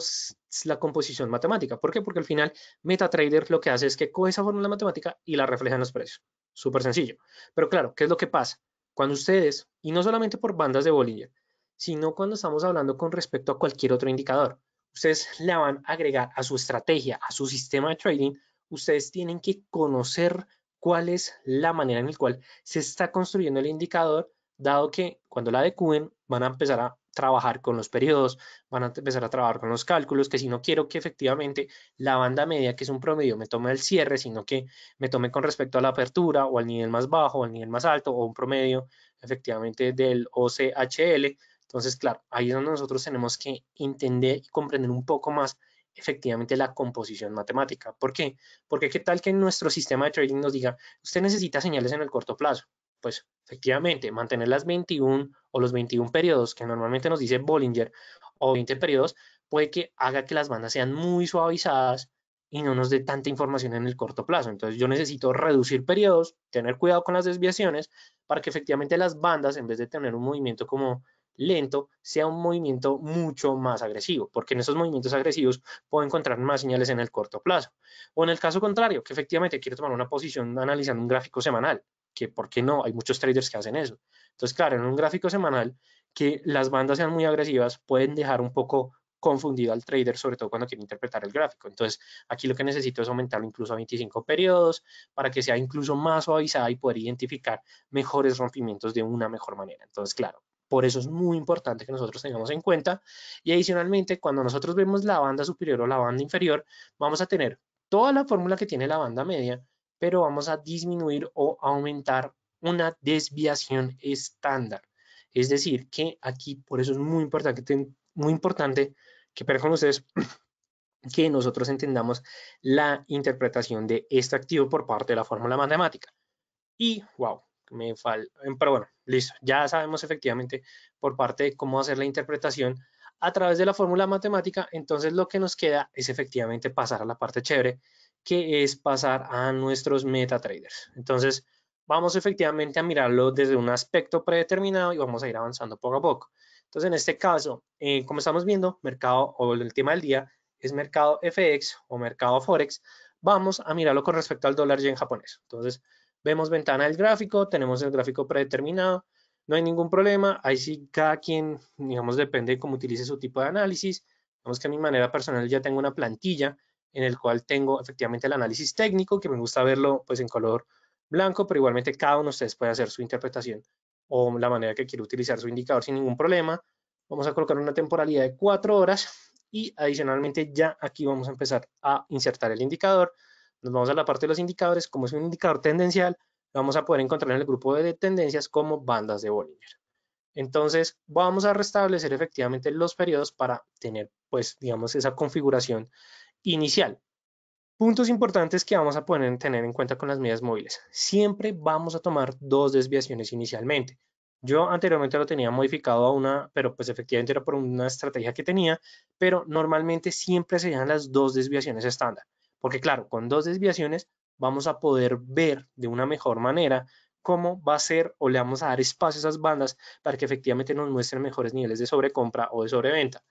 la composición matemática. ¿Por qué? Porque al final MetaTrader lo que hace es que coge esa fórmula matemática y la refleja en los precios. Súper sencillo. Pero claro, ¿qué es lo que pasa? Cuando ustedes, y no solamente por bandas de Bollinger, sino cuando estamos hablando con respecto a cualquier otro indicador, ustedes la van a agregar a su estrategia, a su sistema de trading, ustedes tienen que conocer cuál es la manera en la cual se está construyendo el indicador, dado que cuando la adecúen van a empezar a trabajar con los periodos, van a empezar a trabajar con los cálculos, que si no quiero que efectivamente la banda media, que es un promedio, me tome el cierre, sino que me tome con respecto a la apertura o al nivel más bajo o al nivel más alto o un promedio efectivamente del OCHL. Entonces, claro, ahí es donde nosotros tenemos que entender y comprender un poco más efectivamente la composición matemática. ¿Por qué? Porque qué tal que nuestro sistema de trading nos diga, usted necesita señales en el corto plazo, pues efectivamente, mantener las 21 o los 21 periodos que normalmente nos dice Bollinger o 20 periodos puede que haga que las bandas sean muy suavizadas y no nos dé tanta información en el corto plazo. Entonces yo necesito reducir periodos, tener cuidado con las desviaciones para que efectivamente las bandas, en vez de tener un movimiento como lento, sea un movimiento mucho más agresivo, porque en esos movimientos agresivos puedo encontrar más señales en el corto plazo. O en el caso contrario, que efectivamente quiero tomar una posición analizando un gráfico semanal que ¿por qué no? Hay muchos traders que hacen eso. Entonces, claro, en un gráfico semanal, que las bandas sean muy agresivas pueden dejar un poco confundido al trader, sobre todo cuando quiere interpretar el gráfico. Entonces, aquí lo que necesito es aumentarlo incluso a 25 periodos para que sea incluso más suavizada y poder identificar mejores rompimientos de una mejor manera. Entonces, claro, por eso es muy importante que nosotros tengamos en cuenta. Y adicionalmente, cuando nosotros vemos la banda superior o la banda inferior, vamos a tener toda la fórmula que tiene la banda media, pero vamos a disminuir o aumentar una desviación estándar. Es decir, que aquí, por eso es muy importante, muy importante que para ustedes <clears throat> que nosotros entendamos la interpretación de este activo por parte de la fórmula matemática. Y, wow, me falta, em, pero bueno, listo, ya sabemos efectivamente por parte de cómo hacer la interpretación a través de la fórmula matemática, entonces lo que nos queda es efectivamente pasar a la parte chévere, que es pasar a nuestros metatraders. Entonces, vamos efectivamente a mirarlo desde un aspecto predeterminado y vamos a ir avanzando poco a poco. Entonces, en este caso, eh, como estamos viendo, mercado o el tema del día es mercado FX o mercado Forex. Vamos a mirarlo con respecto al dólar yen japonés. Entonces, vemos ventana del gráfico, tenemos el gráfico predeterminado, no hay ningún problema. Ahí sí cada quien, digamos, depende de cómo utilice su tipo de análisis. Vamos que a mi manera personal ya tengo una plantilla en el cual tengo efectivamente el análisis técnico, que me gusta verlo pues en color blanco, pero igualmente cada uno de ustedes puede hacer su interpretación o la manera que quiere utilizar su indicador sin ningún problema. Vamos a colocar una temporalidad de cuatro horas y adicionalmente ya aquí vamos a empezar a insertar el indicador. Nos vamos a la parte de los indicadores. Como es un indicador tendencial, vamos a poder encontrar en el grupo de tendencias como bandas de Bollinger. Entonces, vamos a restablecer efectivamente los periodos para tener, pues, digamos, esa configuración inicial. Puntos importantes que vamos a poner tener en cuenta con las medidas móviles. Siempre vamos a tomar dos desviaciones inicialmente. Yo anteriormente lo tenía modificado a una, pero pues efectivamente era por una estrategia que tenía, pero normalmente siempre se las dos desviaciones estándar. Porque claro, con dos desviaciones vamos a poder ver de una mejor manera cómo va a ser o le vamos a dar espacio a esas bandas para que efectivamente nos muestren mejores niveles de sobrecompra o de sobreventa.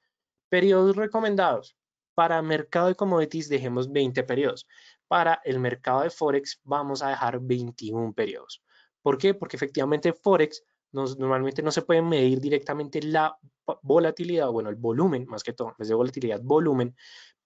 Periodos recomendados. Para mercado de commodities dejemos 20 periodos. Para el mercado de Forex vamos a dejar 21 periodos. ¿Por qué? Porque efectivamente Forex normalmente no se puede medir directamente la volatilidad, bueno, el volumen, más que todo, en de volatilidad, volumen,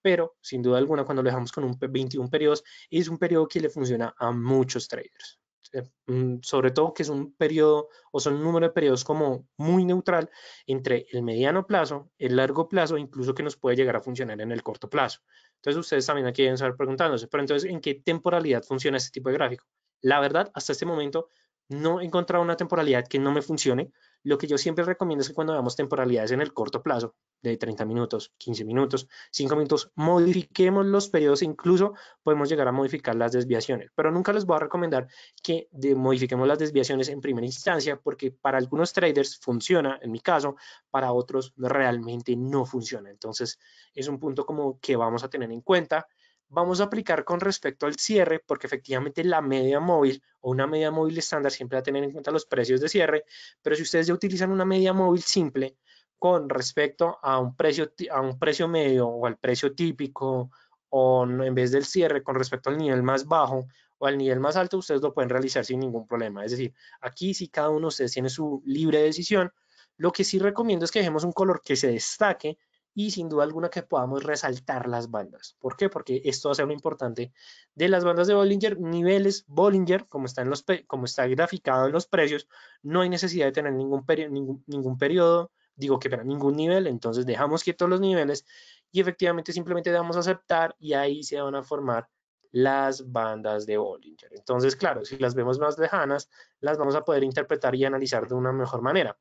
pero sin duda alguna cuando lo dejamos con un 21 periodos, es un periodo que le funciona a muchos traders. Eh, mm, sobre todo que es un periodo o son un número de periodos como muy neutral entre el mediano plazo, el largo plazo, e incluso que nos puede llegar a funcionar en el corto plazo. Entonces ustedes también aquí deben estar preguntándose, pero entonces, ¿en qué temporalidad funciona este tipo de gráfico? La verdad, hasta este momento no he encontrado una temporalidad que no me funcione. Lo que yo siempre recomiendo es que cuando veamos temporalidades en el corto plazo, de 30 minutos, 15 minutos, 5 minutos, modifiquemos los periodos, e incluso podemos llegar a modificar las desviaciones, pero nunca les voy a recomendar que modifiquemos las desviaciones en primera instancia, porque para algunos traders funciona, en mi caso, para otros realmente no funciona. Entonces, es un punto como que vamos a tener en cuenta vamos a aplicar con respecto al cierre, porque efectivamente la media móvil o una media móvil estándar siempre va a tener en cuenta los precios de cierre, pero si ustedes ya utilizan una media móvil simple con respecto a un precio, a un precio medio o al precio típico, o en vez del cierre con respecto al nivel más bajo o al nivel más alto, ustedes lo pueden realizar sin ningún problema. Es decir, aquí si cada uno de ustedes tiene su libre decisión, lo que sí recomiendo es que dejemos un color que se destaque y sin duda alguna que podamos resaltar las bandas. ¿Por qué? Porque esto va a lo importante de las bandas de Bollinger, niveles Bollinger, como está, en los, como está graficado en los precios, no hay necesidad de tener ningún, ningún, ningún periodo, digo que para ningún nivel, entonces dejamos quietos los niveles y efectivamente simplemente damos a aceptar y ahí se van a formar las bandas de Bollinger. Entonces, claro, si las vemos más lejanas, las vamos a poder interpretar y analizar de una mejor manera.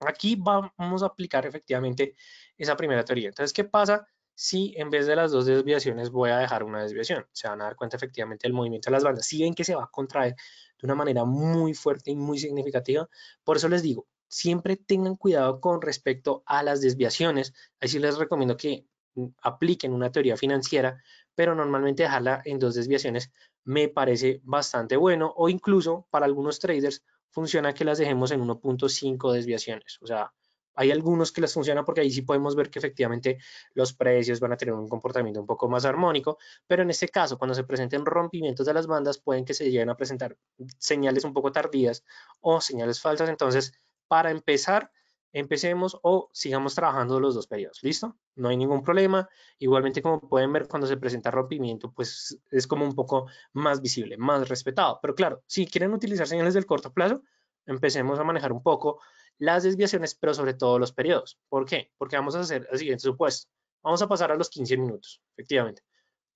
Aquí vamos a aplicar efectivamente esa primera teoría. Entonces, ¿qué pasa si en vez de las dos desviaciones voy a dejar una desviación? Se van a dar cuenta efectivamente del movimiento de las bandas. Si ven que se va a contraer de una manera muy fuerte y muy significativa, por eso les digo, siempre tengan cuidado con respecto a las desviaciones. Así les recomiendo que mm, apliquen una teoría financiera, pero normalmente dejarla en dos desviaciones me parece bastante bueno o incluso para algunos traders funciona que las dejemos en 1.5 desviaciones. O sea, hay algunos que las funcionan porque ahí sí podemos ver que efectivamente los precios van a tener un comportamiento un poco más armónico, pero en este caso, cuando se presenten rompimientos de las bandas, pueden que se lleguen a presentar señales un poco tardías o señales falsas. Entonces, para empezar, empecemos o sigamos trabajando los dos periodos, ¿listo? No hay ningún problema. Igualmente, como pueden ver, cuando se presenta rompimiento, pues es como un poco más visible, más respetado. Pero claro, si quieren utilizar señales del corto plazo, empecemos a manejar un poco las desviaciones, pero sobre todo los periodos. ¿Por qué? Porque vamos a hacer el siguiente supuesto. Vamos a pasar a los 15 minutos, efectivamente.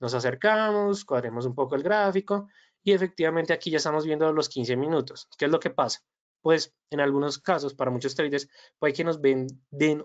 Nos acercamos, cuadremos un poco el gráfico y efectivamente aquí ya estamos viendo los 15 minutos. ¿Qué es lo que pasa? pues en algunos casos, para muchos traders, puede que nos den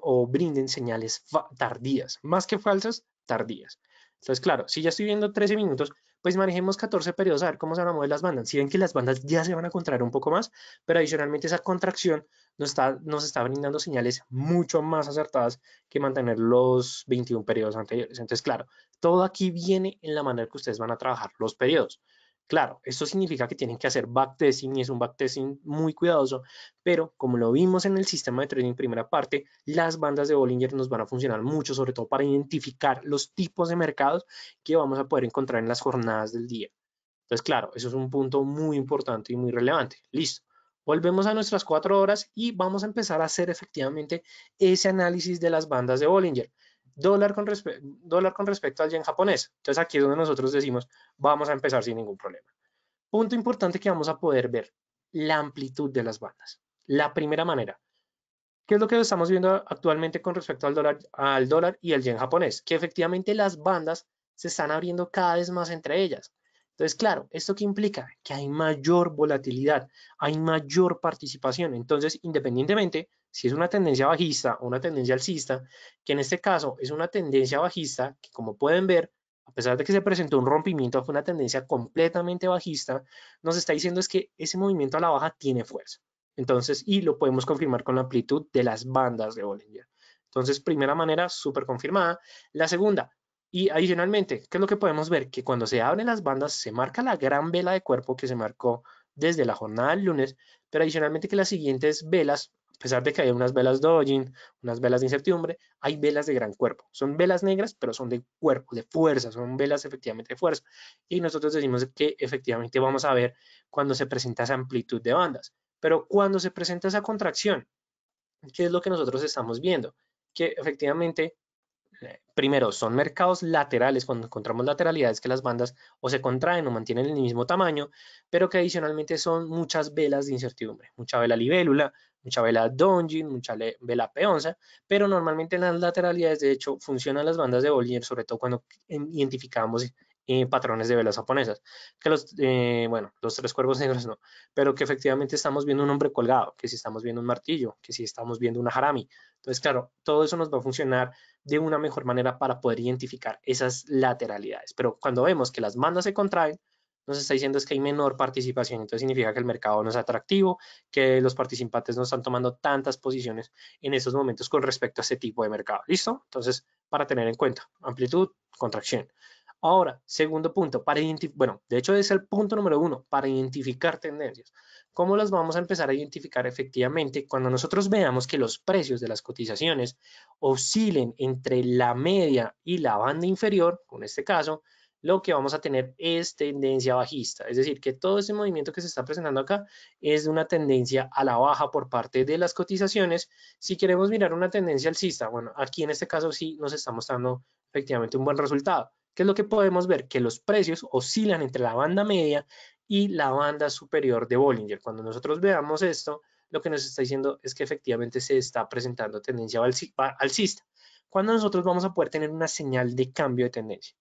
o brinden señales tardías, más que falsas, tardías. Entonces, claro, si ya estoy viendo 13 minutos, pues manejemos 14 periodos a ver cómo se van a mover las bandas. Si ven que las bandas ya se van a contraer un poco más, pero adicionalmente esa contracción nos está, nos está brindando señales mucho más acertadas que mantener los 21 periodos anteriores. Entonces, claro, todo aquí viene en la manera que ustedes van a trabajar los periodos. Claro, esto significa que tienen que hacer backtesting y es un backtesting muy cuidadoso, pero como lo vimos en el sistema de trading primera parte, las bandas de Bollinger nos van a funcionar mucho, sobre todo para identificar los tipos de mercados que vamos a poder encontrar en las jornadas del día. Entonces, claro, eso es un punto muy importante y muy relevante. Listo. Volvemos a nuestras cuatro horas y vamos a empezar a hacer efectivamente ese análisis de las bandas de Bollinger dólar con, dólar con respecto al yen japonés. Entonces aquí es donde nosotros decimos, vamos a empezar sin ningún problema. Punto importante que vamos a poder ver, la amplitud de las bandas. La primera manera, ¿qué es lo que estamos viendo actualmente con respecto al dólar, al dólar y el yen japonés? Que efectivamente las bandas se están abriendo cada vez más entre ellas. Entonces, claro, ¿esto qué implica? Que hay mayor volatilidad, hay mayor participación. Entonces, independientemente si es una tendencia bajista o una tendencia alcista, que en este caso es una tendencia bajista que como pueden ver, a pesar de que se presentó un rompimiento, fue una tendencia completamente bajista, nos está diciendo es que ese movimiento a la baja tiene fuerza. Entonces, y lo podemos confirmar con la amplitud de las bandas de Bollinger. Entonces, primera manera, súper confirmada. La segunda, y adicionalmente, ¿qué es lo que podemos ver? Que cuando se abren las bandas, se marca la gran vela de cuerpo que se marcó desde la jornada del lunes, pero adicionalmente que las siguientes velas pesar de que hay unas velas Dojin, unas velas de incertidumbre, hay velas de gran cuerpo. Son velas negras, pero son de cuerpo, de fuerza, son velas efectivamente de fuerza. Y nosotros decimos que efectivamente vamos a ver cuando se presenta esa amplitud de bandas. Pero cuando se presenta esa contracción, ¿qué es lo que nosotros estamos viendo? Que efectivamente primero, son mercados laterales, cuando encontramos lateralidades que las bandas o se contraen o mantienen el mismo tamaño, pero que adicionalmente son muchas velas de incertidumbre, mucha vela libélula, mucha vela donjin, mucha vela peonza, pero normalmente en las lateralidades, de hecho, funcionan las bandas de Bollinger, sobre todo cuando identificamos y patrones de velas japonesas. Que los, eh, bueno, los tres cuervos negros no, pero que efectivamente estamos viendo un hombre colgado, que si estamos viendo un martillo, que si estamos viendo una harami, Entonces, claro, todo eso nos va a funcionar de una mejor manera para poder identificar esas lateralidades. Pero cuando vemos que las bandas se contraen, nos está diciendo es que hay menor participación, entonces significa que el mercado no es atractivo, que los participantes no están tomando tantas posiciones en esos momentos con respecto a ese tipo de mercado. ¿Listo? Entonces, para tener en cuenta, amplitud, contracción. Ahora, segundo punto, para identificar, bueno, de hecho es el punto número uno, para identificar tendencias. ¿Cómo las vamos a empezar a identificar efectivamente? Cuando nosotros veamos que los precios de las cotizaciones oscilen entre la media y la banda inferior, en este caso, lo que vamos a tener es tendencia bajista. Es decir, que todo ese movimiento que se está presentando acá es de una tendencia a la baja por parte de las cotizaciones. Si queremos mirar una tendencia alcista, bueno, aquí en este caso sí nos está mostrando efectivamente un buen resultado. ¿Qué es lo que podemos ver? Que los precios oscilan entre la banda media y la banda superior de Bollinger. Cuando nosotros veamos esto, lo que nos está diciendo es que efectivamente se está presentando tendencia alcista. Cuando nosotros vamos a poder tener una señal de cambio de tendencia,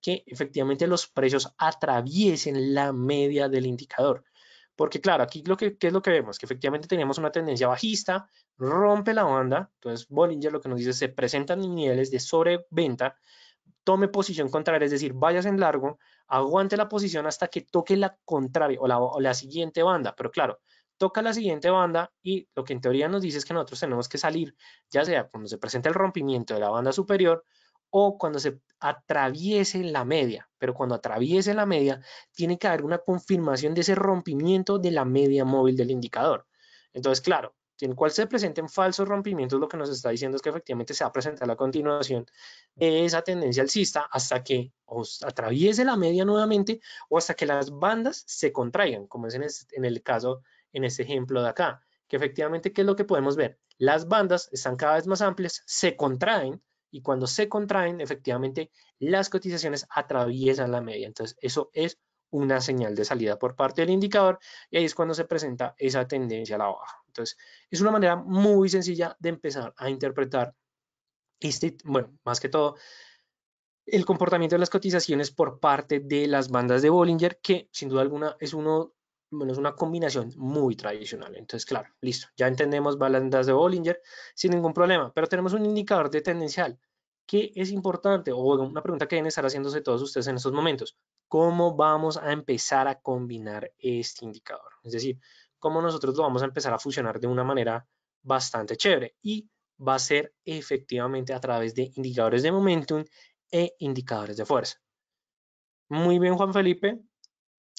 que efectivamente los precios atraviesen la media del indicador. Porque claro, aquí lo que, ¿qué es lo que vemos? Que efectivamente tenemos una tendencia bajista, rompe la banda, entonces Bollinger lo que nos dice es se presentan niveles de sobreventa tome posición contraria, es decir, vayas en largo, aguante la posición hasta que toque la contraria o la, siguiente banda, pero claro, toca la siguiente banda y lo que en teoría nos dice es que nosotros tenemos que salir, ya sea cuando se presenta el rompimiento de la banda superior o cuando se atraviese la media, pero cuando atraviese la media tiene que haber una confirmación de ese rompimiento de la media móvil del indicador. Entonces, claro, en el cual se presenten falsos rompimientos, lo que nos está diciendo es que efectivamente se va a presentar a continuación esa tendencia alcista hasta que atraviese la media nuevamente o hasta que las bandas se contraigan, como es en, es, en el caso, en este ejemplo de acá, que efectivamente, ¿qué es lo que podemos ver? Las bandas están cada vez más amplias, se contraen, y cuando se contraen, efectivamente, las cotizaciones atraviesan la media. Entonces, eso es una señal de salida por parte del indicador y ahí es cuando se presenta esa tendencia a la baja. Entonces, es una manera muy sencilla de empezar a interpretar, este, bueno, más que todo, el comportamiento de las cotizaciones por parte de las bandas de Bollinger, que sin duda alguna es uno una combinación muy tradicional. Entonces, claro, listo, ya entendemos bandas de Bollinger sin ningún problema, pero tenemos un indicador de tendencial. que es importante? O una pregunta que deben estar haciéndose todos ustedes en estos momentos cómo vamos a empezar a combinar este indicador. Es decir, cómo nosotros lo vamos a empezar a fusionar de una manera bastante chévere y va a ser efectivamente a través de indicadores de momentum e indicadores de fuerza. Muy bien, Juan Felipe.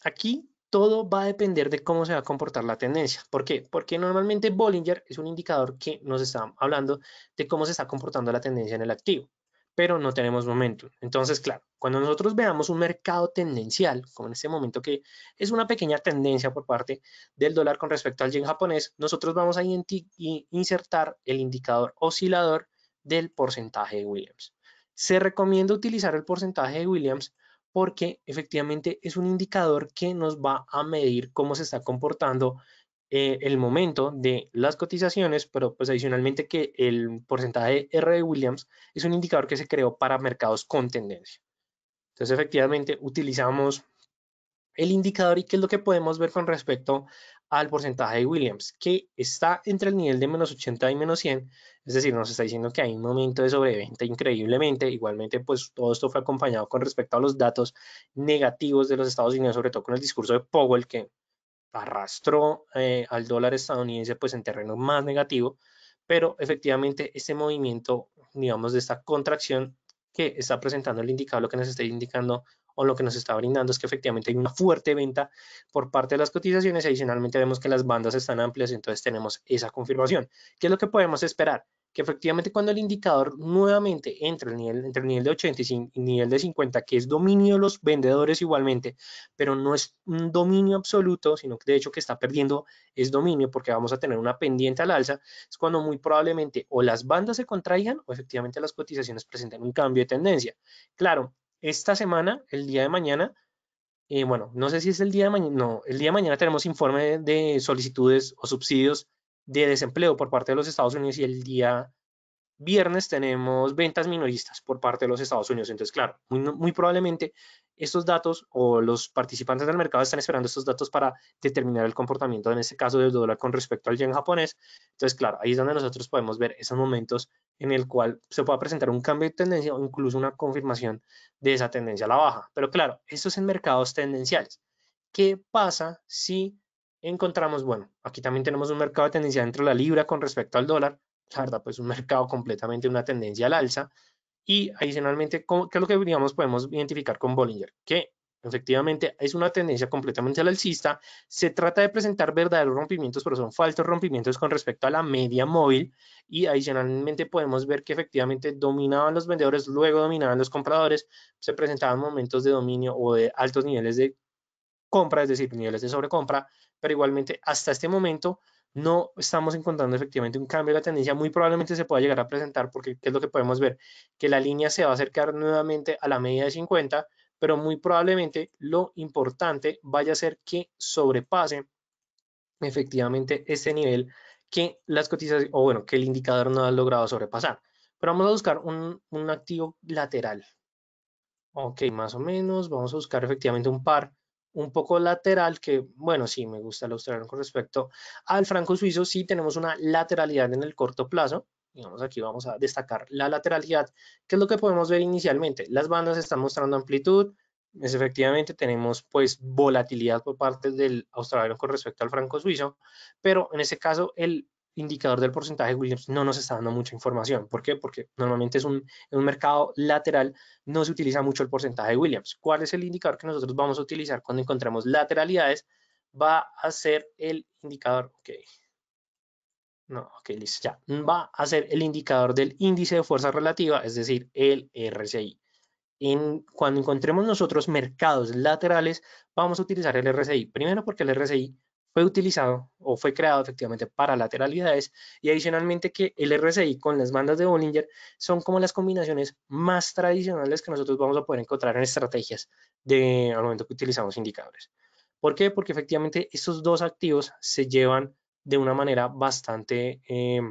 Aquí todo va a depender de cómo se va a comportar la tendencia. ¿Por qué? Porque normalmente Bollinger es un indicador que nos está hablando de cómo se está comportando la tendencia en el activo pero no tenemos momentum. Entonces, claro, cuando nosotros veamos un mercado tendencial, como en este momento que es una pequeña tendencia por parte del dólar con respecto al yen japonés, nosotros vamos a insertar el indicador oscilador del porcentaje de Williams. Se recomienda utilizar el porcentaje de Williams porque efectivamente es un indicador que nos va a medir cómo se está comportando eh, el momento de las cotizaciones, pero pues adicionalmente que el porcentaje R de Williams es un indicador que se creó para mercados con tendencia. Entonces, efectivamente, utilizamos el indicador y qué es lo que podemos ver con respecto al porcentaje de Williams, que está entre el nivel de menos 80 y menos 100, es decir, nos está diciendo que hay un momento de sobreventa increíblemente, igualmente pues todo esto fue acompañado con respecto a los datos negativos de los Estados Unidos, sobre todo con el discurso de Powell, que arrastró eh, al dólar estadounidense pues en terreno más negativo, pero efectivamente este movimiento, digamos, de esta contracción que está presentando el indicador, lo que nos está indicando o lo que nos está brindando es que efectivamente hay una fuerte venta por parte de las cotizaciones y adicionalmente vemos que las bandas están amplias, entonces tenemos esa confirmación. ¿Qué es lo que podemos esperar? que efectivamente cuando el indicador nuevamente entra el nivel, entre el nivel de 80 y el nivel de 50, que es dominio de los vendedores igualmente, pero no es un dominio absoluto, sino que de hecho que está perdiendo es dominio porque vamos a tener una pendiente al alza, es cuando muy probablemente o las bandas se contraigan o efectivamente las cotizaciones presenten un cambio de tendencia. Claro, esta semana, el día de mañana, eh, bueno, no sé si es el día de mañana, no, el día de mañana tenemos informe de solicitudes o subsidios de desempleo por parte de los Estados Unidos y el día viernes tenemos ventas minoristas por parte de los Estados Unidos. Entonces, claro, muy, probablemente estos datos o los participantes del mercado están esperando estos datos para determinar el comportamiento, en este caso del dólar con respecto al yen japonés. Entonces, claro, ahí es donde nosotros podemos ver esos momentos en el cual se pueda presentar un cambio de tendencia o incluso una confirmación de esa tendencia a la baja. Pero claro, eso es en mercados tendenciales. ¿Qué pasa si encontramos, bueno, aquí también tenemos un mercado de tendencia dentro de la libra con respecto al dólar, la verdad, pues un mercado completamente una tendencia al alza. Y adicionalmente, ¿qué es lo que digamos podemos identificar con Bollinger? Que efectivamente es una tendencia completamente al alcista. Se trata de presentar verdaderos rompimientos, pero son falsos rompimientos con respecto a la media móvil. Y adicionalmente podemos ver que efectivamente dominaban los vendedores, luego dominaban los compradores. Se presentaban momentos de dominio o de altos niveles de compra, es decir, niveles de sobrecompra pero igualmente hasta este momento no estamos encontrando efectivamente un cambio de la tendencia, muy probablemente se pueda llegar a presentar, porque es lo que podemos ver? Que la línea se va a acercar nuevamente a la media de 50, pero muy probablemente lo importante vaya a ser que sobrepase efectivamente este nivel que las cotizaciones, o bueno, que el indicador no ha logrado sobrepasar. Pero vamos a buscar un, un activo lateral. Ok, más o menos, vamos a buscar efectivamente un par un poco lateral, que bueno, sí, me gusta el australiano con respecto al franco suizo, sí tenemos una lateralidad en el corto plazo, digamos aquí vamos a destacar la lateralidad, que es lo que podemos ver inicialmente, las bandas están mostrando amplitud, es efectivamente tenemos pues volatilidad por parte del australiano con respecto al franco suizo, pero en ese caso el indicador del porcentaje Williams no nos está dando mucha información. ¿Por qué? Porque normalmente es un, en un mercado lateral, no se utiliza mucho el porcentaje Williams. ¿Cuál es el indicador que nosotros vamos a utilizar cuando encontremos lateralidades? Va a ser el indicador, ok. No, ok, listo, ya. Va a ser el indicador del índice de fuerza relativa, es decir, el RCI. En, cuando encontremos nosotros mercados laterales, vamos a utilizar el RSI, Primero porque el RSI fue utilizado o fue creado efectivamente para lateralidades y adicionalmente que el RSI con las bandas de Bollinger son como las combinaciones más tradicionales que nosotros vamos a poder encontrar en estrategias de, al momento que utilizamos indicadores. ¿Por qué? Porque efectivamente estos dos activos se llevan de una manera bastante, em,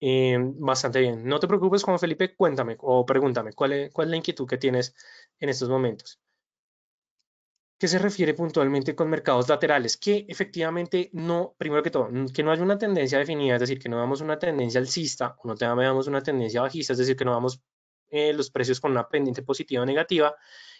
em, bastante bien. No te preocupes, Juan Felipe, cuéntame o pregúntame cuál es, cuál es la inquietud que tienes en estos momentos que se refiere puntualmente con mercados laterales, que efectivamente no, primero que todo, que no hay una tendencia definida, es decir, que no damos una tendencia alcista o no damos una tendencia bajista, es decir, que no vamos eh, los precios con una pendiente positiva o negativa.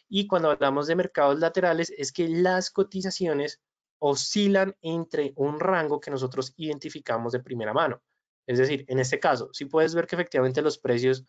Y cuando hablamos de mercados laterales es que las cotizaciones oscilan entre un rango que nosotros identificamos de primera mano. Es decir, en este caso, si puedes ver que efectivamente los precios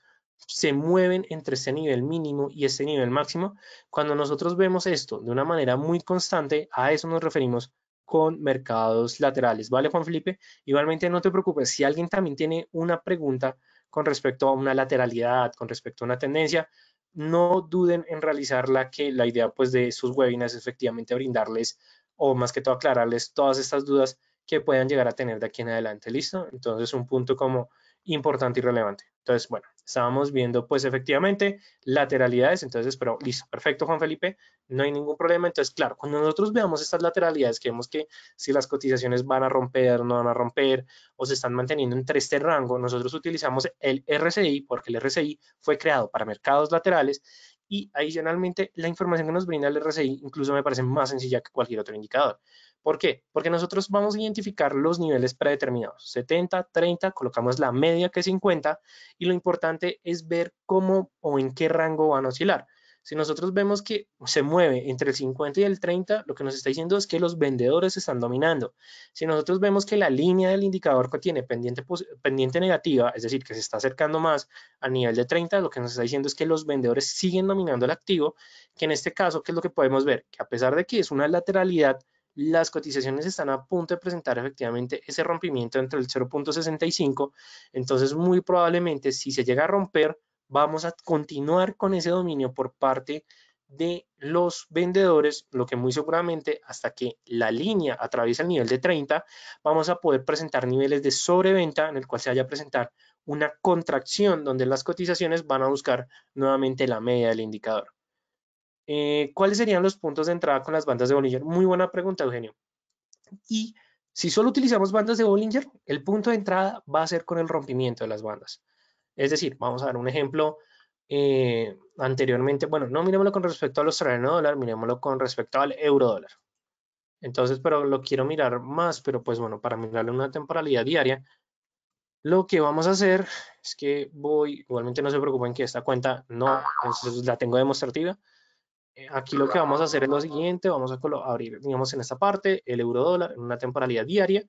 se mueven entre ese nivel mínimo y ese nivel máximo. Cuando nosotros vemos esto de una manera muy constante, a eso nos referimos con mercados laterales. ¿Vale, Juan Felipe? Igualmente, no te preocupes, si alguien también tiene una pregunta con respecto a una lateralidad, con respecto a una tendencia, no duden en realizarla, que la idea pues, de sus webinars es efectivamente brindarles o más que todo aclararles todas estas dudas que puedan llegar a tener de aquí en adelante. ¿Listo? Entonces, un punto como importante y relevante. Entonces, bueno, estábamos viendo, pues efectivamente, lateralidades, entonces, pero listo, perfecto, Juan Felipe, no hay ningún problema. Entonces, claro, cuando nosotros veamos estas lateralidades, que vemos que si las cotizaciones van a romper, no van a romper, o se están manteniendo entre este rango, nosotros utilizamos el RCI, porque el RCI fue creado para mercados laterales, y adicionalmente la información que nos brinda el RCI incluso me parece más sencilla que cualquier otro indicador. ¿Por qué? Porque nosotros vamos a identificar los niveles predeterminados. 70, 30, colocamos la media que es 50 y lo importante es ver cómo o en qué rango van a oscilar. Si nosotros vemos que se mueve entre el 50 y el 30, lo que nos está diciendo es que los vendedores están dominando. Si nosotros vemos que la línea del indicador que tiene pendiente, pendiente negativa, es decir, que se está acercando más al nivel de 30, lo que nos está diciendo es que los vendedores siguen dominando el activo, que en este caso, ¿qué es lo que podemos ver? Que a pesar de que es una lateralidad, las cotizaciones están a punto de presentar efectivamente ese rompimiento entre el 0.65, entonces muy probablemente si se llega a romper, vamos a continuar con ese dominio por parte de los vendedores, lo que muy seguramente hasta que la línea atraviesa el nivel de 30, vamos a poder presentar niveles de sobreventa en el cual se vaya a presentar una contracción donde las cotizaciones van a buscar nuevamente la media del indicador. Eh, ¿Cuáles serían los puntos de entrada con las bandas de Bollinger? Muy buena pregunta, Eugenio. Y si solo utilizamos bandas de Bollinger, el punto de entrada va a ser con el rompimiento de las bandas. Es decir, vamos a dar un ejemplo eh, anteriormente. Bueno, no mirémoslo con respecto al australiano dólar, miremoslo con respecto al euro dólar. Entonces, pero lo quiero mirar más, pero pues bueno, para mirarle una temporalidad diaria, lo que vamos a hacer es que voy, igualmente no se preocupen que esta cuenta no la tengo demostrativa, eh, aquí lo que vamos a hacer es lo siguiente, vamos a abrir, digamos, en esta parte, el euro dólar en una temporalidad diaria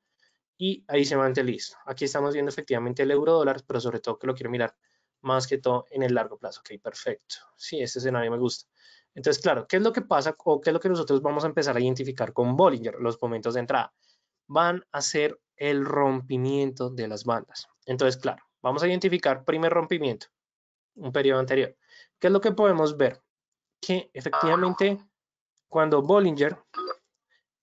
y ahí se mantiene listo. Aquí estamos viendo efectivamente el euro dólar, pero sobre todo que lo quiero mirar más que todo en el largo plazo. Ok, perfecto. Sí, este escenario me gusta. Entonces, claro, ¿qué es lo que pasa o qué es lo que nosotros vamos a empezar a identificar con Bollinger? Los momentos de entrada van a ser el rompimiento de las bandas. Entonces, claro, vamos a identificar primer rompimiento, un periodo anterior. ¿Qué es lo que podemos ver? que ah. efectivamente cuando Bollinger,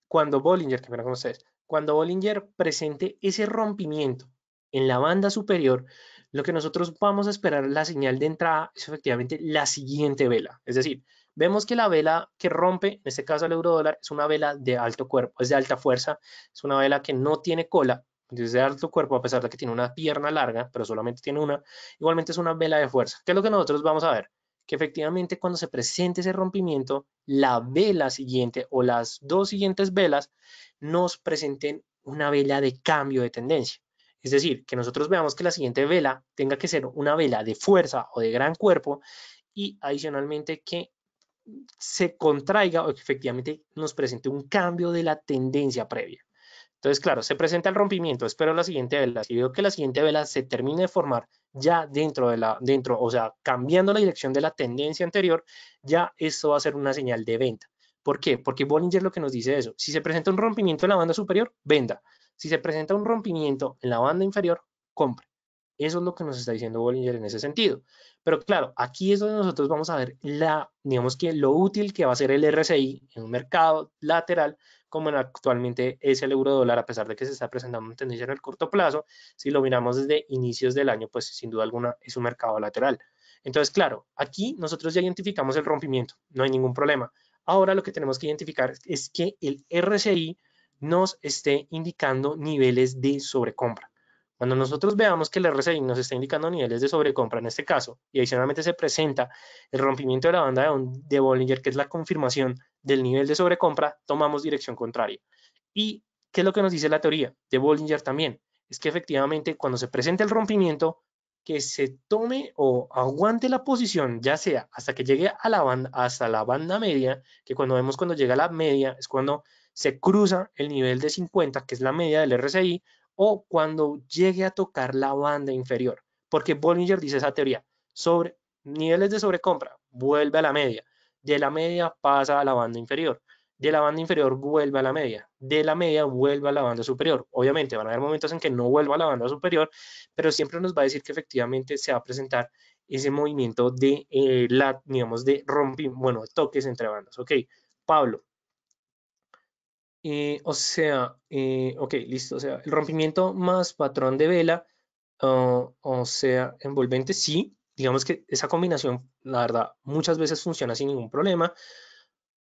cuando Bollinger, que cuando Bollinger presente ese rompimiento en la banda superior, lo que nosotros vamos a esperar la señal de entrada es efectivamente la siguiente vela. Es decir, vemos que la vela que rompe, en este caso el euro eurodólar, es una vela de alto cuerpo, es de alta fuerza, es una vela que no tiene cola, es de alto cuerpo a pesar de que tiene una pierna larga, pero solamente tiene una, igualmente es una vela de fuerza. ¿Qué es lo que nosotros vamos a ver? que efectivamente cuando se presente ese rompimiento, la vela siguiente o las dos siguientes velas nos presenten una vela de cambio de tendencia. Es decir, que nosotros veamos que la siguiente vela tenga que ser una vela de fuerza o de gran cuerpo y adicionalmente que se contraiga o que efectivamente nos presente un cambio de la tendencia previa. Entonces, claro, se presenta el rompimiento, espero la siguiente vela. Si veo que la siguiente vela se termine de formar ya dentro de la, dentro, o sea, cambiando la dirección de la tendencia anterior, ya eso va a ser una señal de venta. ¿Por qué? Porque Bollinger lo que nos dice eso. Si se presenta un rompimiento en la banda superior, venda. Si se presenta un rompimiento en la banda inferior, compre. Eso es lo que nos está diciendo Bollinger en ese sentido. Pero claro, aquí es donde nosotros vamos a ver la, digamos que lo útil que va a ser el RSI en un mercado lateral como actualmente es el euro dólar, a pesar de que se está presentando una tendencia en el corto plazo, si lo miramos desde inicios del año, pues sin duda alguna es un mercado lateral. Entonces, claro, aquí nosotros ya identificamos el rompimiento, no hay ningún problema. Ahora lo que tenemos que identificar es que el RSI nos esté indicando niveles de sobrecompra. Cuando nosotros veamos que el RSI nos está indicando niveles de sobrecompra en este caso y adicionalmente se presenta el rompimiento de la banda de, Bollinger, que es la confirmación del nivel de sobrecompra, tomamos dirección contraria. ¿Y qué es lo que nos dice la teoría de Bollinger también? Es que efectivamente cuando se presenta el rompimiento, que se tome o aguante la posición, ya sea hasta que llegue a la banda, hasta la banda media, que cuando vemos cuando llega la media es cuando se cruza el nivel de 50, que es la media del RSI, o cuando llegue a tocar la banda inferior, porque Bollinger dice esa teoría, sobre niveles de sobrecompra, vuelve a la media, de la media pasa a la banda inferior, de la banda inferior vuelve a la media, de la media vuelve a la banda superior. Obviamente van a haber momentos en que no vuelva a la banda superior, pero siempre nos va a decir que efectivamente se va a presentar ese movimiento de, eh, la, digamos, de rompimiento, bueno, toques entre bandas. Ok, Pablo, eh, o sea, eh, ok, listo. O sea, el rompimiento más patrón de vela, ah, o sea, envolvente, sí. Digamos que esa combinación, la verdad, muchas veces funciona sin ningún problema,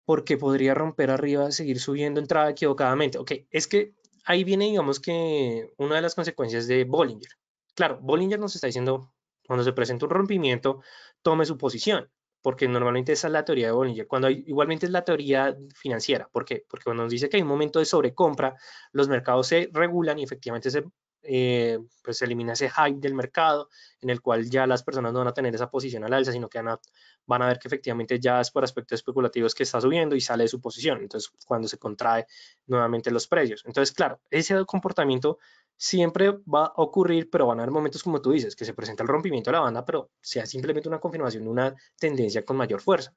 porque podría romper arriba, seguir subiendo entrada equivocadamente. Ok, es que ahí viene, digamos que una de las consecuencias de Bollinger. Claro, Bollinger nos está diciendo, cuando se presenta un rompimiento, tome su posición porque normalmente esa es la teoría de Bollinger, cuando igualmente es la teoría financiera, ¿por qué? Porque cuando nos dice que hay un momento de sobrecompra, los mercados se regulan y efectivamente se, eh, pues se elimina ese hype del mercado en el cual ya las personas no van a tener esa posición al alza, sino que van a, van a ver que efectivamente ya es por aspectos especulativos que está subiendo y sale de su posición, entonces cuando se contrae nuevamente los precios. Entonces, claro, ese comportamiento siempre va a ocurrir, pero van a haber momentos como tú dices, que se presenta el rompimiento de la banda, pero sea simplemente una confirmación de una tendencia con mayor fuerza.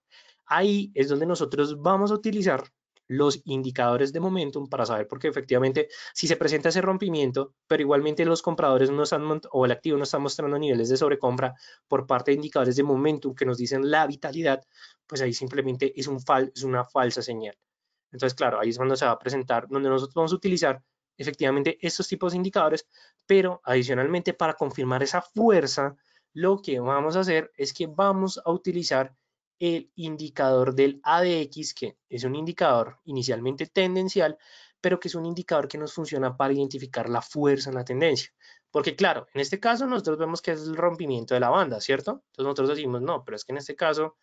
Ahí es donde nosotros vamos a utilizar los indicadores de momentum para saber porque efectivamente si se presenta ese rompimiento, pero igualmente los compradores no están o el activo no está mostrando niveles de sobrecompra por parte de indicadores de momentum que nos dicen la vitalidad, pues ahí simplemente es, un es una falsa señal. Entonces, claro, ahí es cuando se va a presentar, donde nosotros vamos a utilizar efectivamente estos tipos de indicadores, pero adicionalmente para confirmar esa fuerza, lo que vamos a hacer es que vamos a utilizar el indicador del ADX, que es un indicador inicialmente tendencial, pero que es un indicador que nos funciona para identificar la fuerza en la tendencia. Porque claro, en este caso nosotros vemos que es el rompimiento de la banda, ¿cierto? Entonces nosotros decimos, no, pero es que en este caso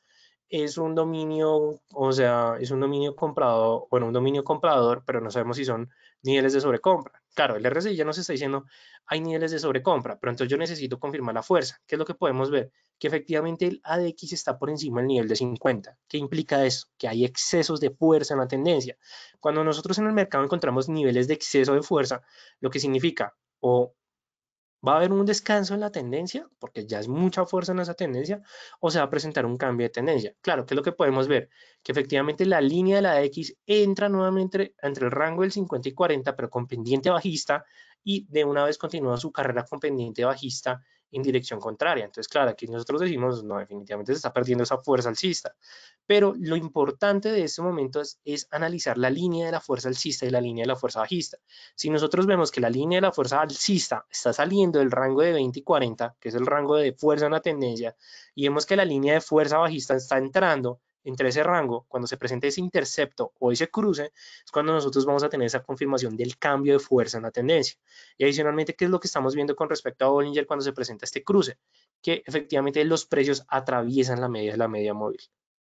es un dominio, o sea, es un dominio comprado, bueno, un dominio comprador, pero no sabemos si son niveles de sobrecompra. Claro, el RSI ya nos está diciendo hay niveles de sobrecompra, pero entonces yo necesito confirmar la fuerza. ¿Qué es lo que podemos ver? Que efectivamente el ADX está por encima del nivel de 50. ¿Qué implica eso? Que hay excesos de fuerza en la tendencia. Cuando nosotros en el mercado encontramos niveles de exceso de fuerza, lo que significa o ¿Va a haber un descanso en la tendencia? Porque ya es mucha fuerza en esa tendencia. ¿O se va a presentar un cambio de tendencia? Claro, que es lo que podemos ver? Que efectivamente la línea de la X entra nuevamente entre, entre el rango del 50 y 40, pero con pendiente bajista. Y de una vez continúa su carrera con pendiente bajista en dirección contraria. Entonces, claro, aquí nosotros decimos, no, definitivamente se está perdiendo esa fuerza alcista. Pero lo importante de este momento es, es analizar la línea de la fuerza alcista y la línea de la fuerza bajista. Si nosotros vemos que la línea de la fuerza alcista está saliendo del rango de 20 y 40, que es el rango de fuerza en la tendencia, y vemos que la línea de fuerza bajista está entrando, entre ese rango, cuando se presente ese intercepto o ese cruce, es cuando nosotros vamos a tener esa confirmación del cambio de fuerza en la tendencia. Y adicionalmente, ¿qué es lo que estamos viendo con respecto a Bollinger cuando se presenta este cruce? Que efectivamente los precios atraviesan la media de la media móvil.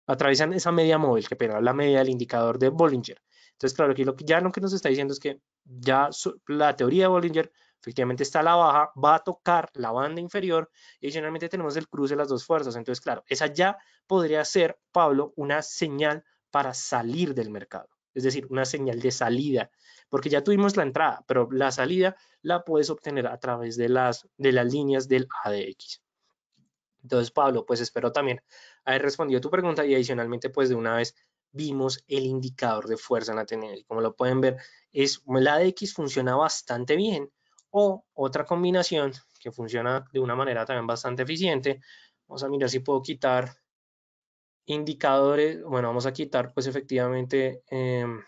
Atraviesan esa media móvil, que pero la media del indicador de Bollinger. Entonces, claro, aquí lo que, ya lo que nos está diciendo es que ya la teoría de Bollinger efectivamente está la baja, va a tocar la banda inferior y adicionalmente tenemos el cruce de las dos fuerzas. Entonces, claro, esa ya podría ser, Pablo, una señal para salir del mercado. Es decir, una señal de salida, porque ya tuvimos la entrada, pero la salida la puedes obtener a través de las, de las líneas del ADX. Entonces, Pablo, pues espero también haber respondido a tu pregunta y adicionalmente, pues de una vez vimos el indicador de fuerza en la y Como lo pueden ver, es, la ADX funciona bastante bien o otra combinación que funciona de una manera también bastante eficiente. Vamos a mirar si puedo quitar indicadores. Bueno, vamos a quitar pues efectivamente... Em,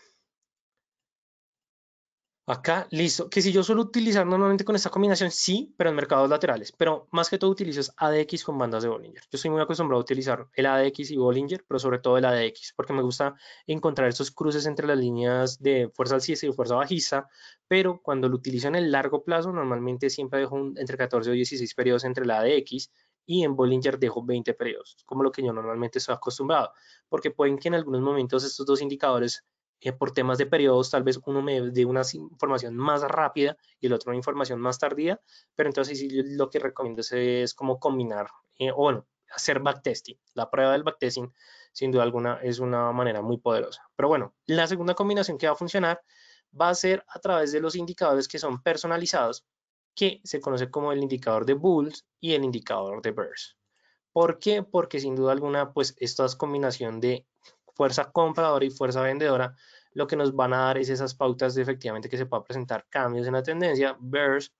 Acá, listo. Que si yo suelo utilizar normalmente con esta combinación, sí, pero en mercados laterales. Pero más que todo utilizas ADX con bandas de Bollinger. Yo soy muy acostumbrado a utilizar el ADX y Bollinger, pero sobre todo el ADX, porque me gusta encontrar esos cruces entre las líneas de fuerza alcista y fuerza bajista. Pero cuando lo utilizo en el largo plazo, normalmente siempre dejo entre 14 o 16 periodos entre el ADX y en Bollinger dejo 20 periodos, como lo que yo normalmente estoy acostumbrado, porque pueden que en algunos momentos estos dos indicadores por temas de periodos, tal vez uno me dé una información más rápida y el otro una información más tardía, pero entonces lo que recomiendo es, como combinar, eh, o bueno, hacer backtesting. La prueba del backtesting, sin duda alguna, es una manera muy poderosa. Pero bueno, la segunda combinación que va a funcionar va a ser a través de los indicadores que son personalizados, que se conoce como el indicador de Bulls y el indicador de Bears. ¿Por qué? Porque sin duda alguna, pues esta combinación de fuerza compradora y fuerza vendedora, lo que nos van a dar es esas pautas de efectivamente que se pueda presentar cambios en la tendencia, bears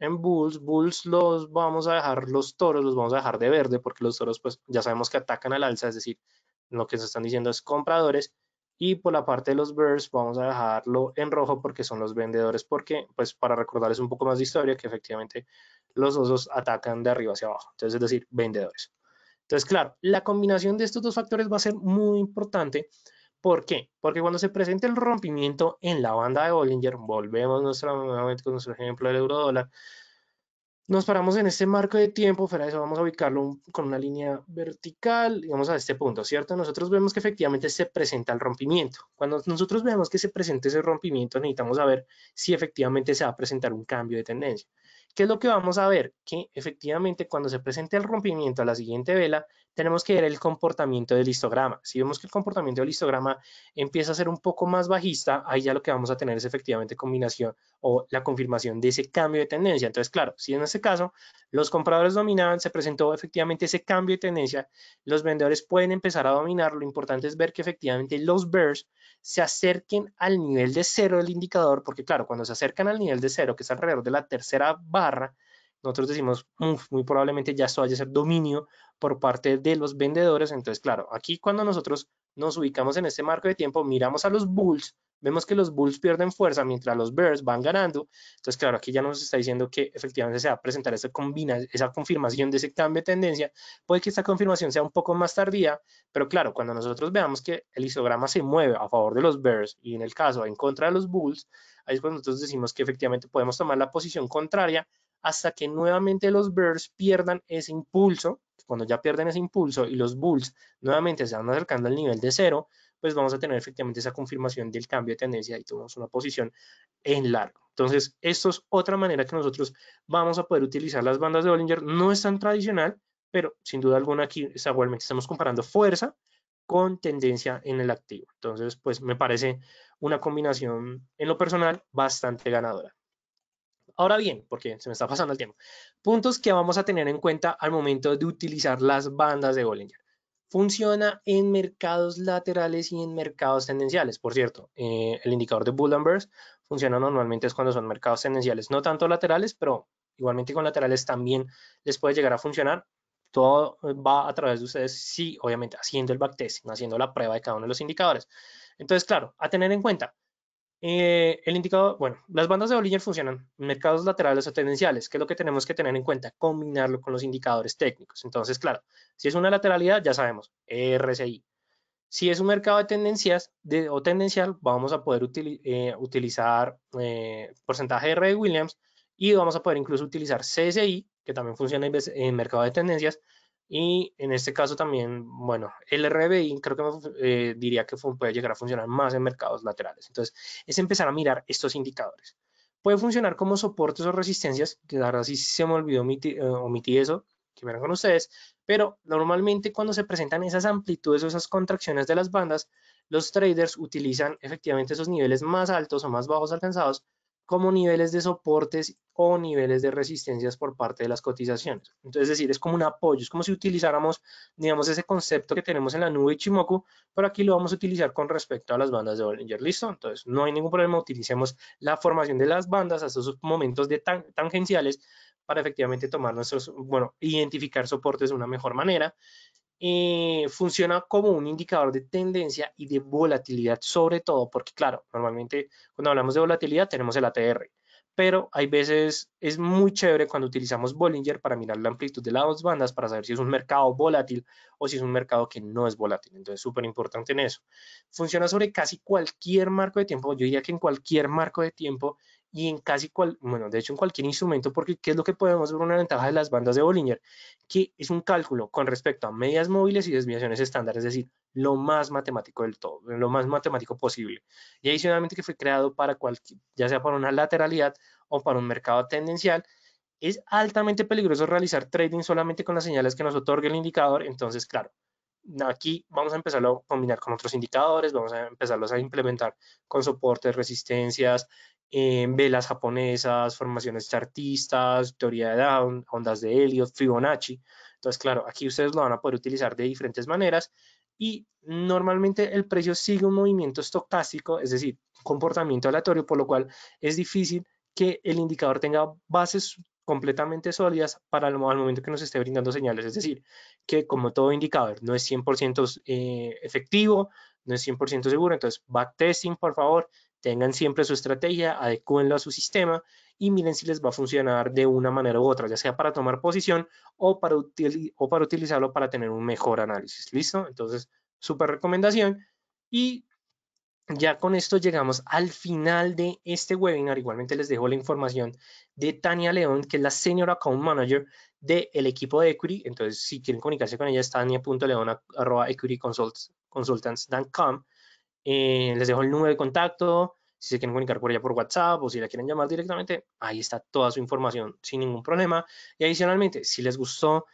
en bulls, bulls los vamos a dejar, los toros los vamos a dejar de verde porque los toros pues ya sabemos que atacan al alza, es decir, lo que se están diciendo es compradores y por la parte de los bears vamos a dejarlo en rojo porque son los vendedores porque pues para recordarles un poco más de historia que efectivamente los osos atacan de arriba hacia abajo, entonces es decir, vendedores. Entonces, claro, la combinación de estos dos factores va a ser muy importante. ¿Por qué? Porque cuando se presente el rompimiento en la banda de Bollinger, volvemos nuevamente con nuestro ejemplo del euro dólar, nos paramos en este marco de tiempo, fuera de eso vamos a ubicarlo con una línea vertical, vamos a este punto, ¿cierto? Nosotros vemos que efectivamente se presenta el rompimiento. Cuando nosotros vemos que se presenta ese rompimiento, necesitamos saber si efectivamente se va a presentar un cambio de tendencia. ¿Qué es lo que vamos a ver? Que efectivamente cuando se presente el rompimiento a la siguiente vela, tenemos que ver el comportamiento del histograma. Si vemos que el comportamiento del histograma empieza a ser un poco más bajista, ahí ya lo que vamos a tener es efectivamente combinación o la confirmación de ese cambio de tendencia. Entonces, claro, si en ese caso los compradores dominaban, se presentó efectivamente ese cambio de tendencia, los vendedores pueden empezar a dominar. Lo importante es ver que efectivamente los bears se acerquen al nivel de cero del indicador, porque claro, cuando se acercan al nivel de cero, que es alrededor de la tercera barra, nosotros decimos, muy probablemente ya esto vaya a ser dominio por parte de los vendedores. Entonces, claro, aquí cuando nosotros nos ubicamos en este marco de tiempo, miramos a los Bulls, vemos que los Bulls pierden fuerza mientras los Bears van ganando. Entonces, claro, aquí ya nos está diciendo que efectivamente se va a presentar esa, esa confirmación de ese cambio de tendencia. Puede que esta confirmación sea un poco más tardía, pero claro, cuando nosotros veamos que el histograma se mueve a favor de los Bears y en el caso en contra de los Bulls, ahí es cuando nosotros decimos que efectivamente podemos tomar la posición contraria hasta que nuevamente los Bears pierdan ese impulso cuando ya pierden ese impulso y los bulls nuevamente se van acercando al nivel de cero, pues vamos a tener efectivamente esa confirmación del cambio de tendencia y tomamos una posición en largo. Entonces, esto es otra manera que nosotros vamos a poder utilizar las bandas de Bollinger. No es tan tradicional, pero sin duda alguna aquí igualmente estamos comparando fuerza con tendencia en el activo. Entonces, pues me parece una combinación en lo personal bastante ganadora. Ahora bien, porque se me está pasando el tiempo, puntos que vamos a tener en cuenta al momento de utilizar las bandas de Bollinger. Funciona en mercados laterales y en mercados tendenciales. Por cierto, eh, el indicador de Bollinger funciona normalmente es cuando son mercados tendenciales, no tanto laterales, pero igualmente con laterales también les puede llegar a funcionar. Todo eh, va a través de ustedes, sí, obviamente, haciendo el backtest, haciendo la prueba de cada uno de los indicadores. Entonces, claro, a tener en cuenta, eh, el indicador, bueno, las bandas de Bollinger funcionan en mercados laterales o tendenciales, que es lo que tenemos que tener en cuenta, combinarlo con los indicadores técnicos. Entonces, claro, si es una lateralidad, ya sabemos, RSI. Si es un mercado de tendencias o tendencial, vamos a poder eh, utilizar eh, porcentaje de R de Williams y vamos a poder incluso utilizar CSI, que también funciona en, en mercado de tendencias, y en este caso también, bueno, el RBI creo que eh, diría que puede llegar a funcionar más en mercados laterales. Entonces, es empezar a mirar estos indicadores. Puede funcionar como soportes o resistencias, que la verdad sí se me olvidó eh, omitir, eso, que verán con ustedes, pero normalmente cuando se presentan esas amplitudes o esas contracciones de las bandas, los traders utilizan efectivamente esos niveles más altos o más bajos alcanzados como niveles de soportes o niveles de resistencias por parte de las cotizaciones. Entonces, es decir, es como un apoyo, es como si utilizáramos, digamos, ese concepto que tenemos en la nube Chimoku, pero aquí lo vamos a utilizar con respecto a las bandas de Bollinger, ¿listo? Entonces, no hay ningún problema, utilicemos la formación de las bandas a esos momentos de tangenciales para efectivamente tomar nuestros, bueno, identificar soportes de una mejor manera y eh, funciona como un indicador de tendencia y de volatilidad sobre todo, porque claro, normalmente cuando hablamos de volatilidad tenemos el ATR, pero hay veces es muy chévere cuando utilizamos Bollinger para mirar la amplitud de las dos bandas para saber si es un mercado volátil o si es un mercado que no es volátil. Entonces, súper importante en eso. Funciona sobre casi cualquier marco de tiempo, yo diría que en cualquier marco de tiempo y en casi cual, bueno, de hecho en cualquier instrumento, porque ¿qué es lo que podemos ver una ventaja de las bandas de Bollinger? Que es un cálculo con respecto a medias móviles y desviaciones estándar, es decir, lo más matemático del todo, lo más matemático posible. Y adicionalmente que fue creado para cualquier, ya sea para una lateralidad o para un mercado tendencial, es altamente peligroso realizar trading solamente con las señales que nos otorga el indicador, entonces claro, aquí vamos a empezarlo a combinar con otros indicadores, vamos a empezarlos a implementar con soportes, resistencias, velas japonesas, formaciones chartistas, teoría de Down, ondas de Elliot, Fibonacci. Entonces, claro, aquí ustedes lo van a poder utilizar de diferentes maneras y normalmente el precio sigue un movimiento estocástico, es decir, comportamiento aleatorio, por lo cual es difícil que el indicador tenga bases completamente sólidas para el, al momento que nos esté brindando señales. Es decir, que como todo indicador no es 100% eh, efectivo, no es 100% seguro, entonces backtesting, por favor, Tengan siempre su estrategia, adecúenlo a su sistema y miren si les va a funcionar de una manera u otra, ya sea para tomar posición o para, utilizarlo para tener un mejor análisis. ¿Listo? Entonces, súper recomendación. Y ya con esto llegamos al final de este webinar. Igualmente les dejo la información de Tania León, que es la Senior Account Manager del equipo de Equity. Entonces, si quieren comunicarse con ella, es tania.leon.equityconsultants.com. Eh, les dejo el número de contacto, si se quieren comunicar por ella por WhatsApp o si la quieren llamar directamente, ahí está toda su información sin ningún problema. Y adicionalmente, si les gustó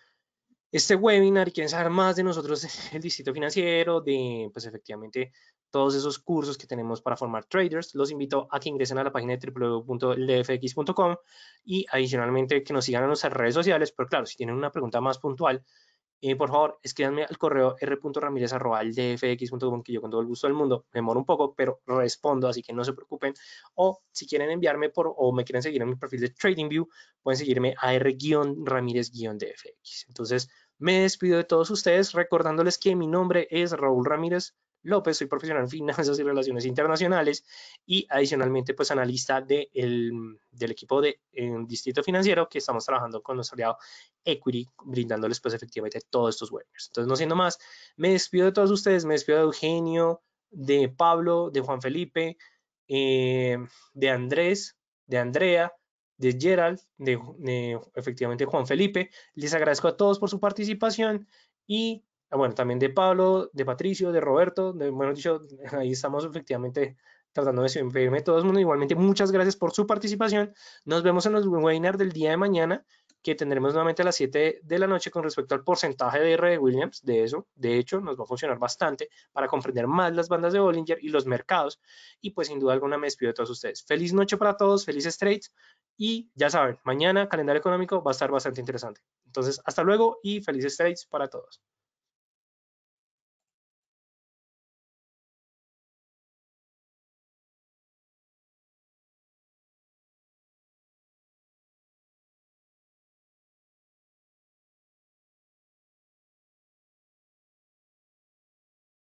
este webinar y quieren saber más de nosotros, <laughs> el Distrito Financiero, de pues efectivamente todos esos cursos que tenemos para formar traders, los invito a que ingresen a la página de www.lfx.com y adicionalmente que nos sigan en nuestras redes sociales, pero claro, si tienen una pregunta más puntual, eh, por favor, escríbanme al correo r.ramírez.dfx.com, que yo con todo el gusto del mundo me demoro un poco, pero respondo, así que no se preocupen. O si quieren enviarme por o me quieren seguir en mi perfil de TradingView, pueden seguirme a r-ramírez-dfx. Entonces, me despido de todos ustedes recordándoles que mi nombre es Raúl Ramírez. López, pues, soy profesional en finanzas y relaciones internacionales y adicionalmente pues analista de el, del equipo de Distrito Financiero que estamos trabajando con nuestro aliado Equity, brindándoles pues efectivamente todos estos webinars. Entonces, no siendo más, me despido de todos ustedes, me despido de Eugenio, de Pablo, de Juan Felipe, eh, de Andrés, de Andrea, de Gerald, de efectivamente Juan Felipe. Les agradezco a todos por su participación y Ah, bueno, también de Pablo, de Patricio, de Roberto, de, bueno, dicho, <laughs> ahí estamos efectivamente tratando de siempre todo el mundo. Igualmente, muchas gracias por su participación. Nos vemos en los webinars del día de mañana, que tendremos nuevamente a las 7 de la noche con respecto al porcentaje de R de Williams. De eso, de hecho, nos va a funcionar bastante para comprender más las bandas de Bollinger y los mercados. Y pues, sin duda alguna, me despido de todos ustedes. Feliz noche para todos, felices trades. Y ya saben, mañana calendario económico va a estar bastante interesante. Entonces, hasta luego y felices trades para todos.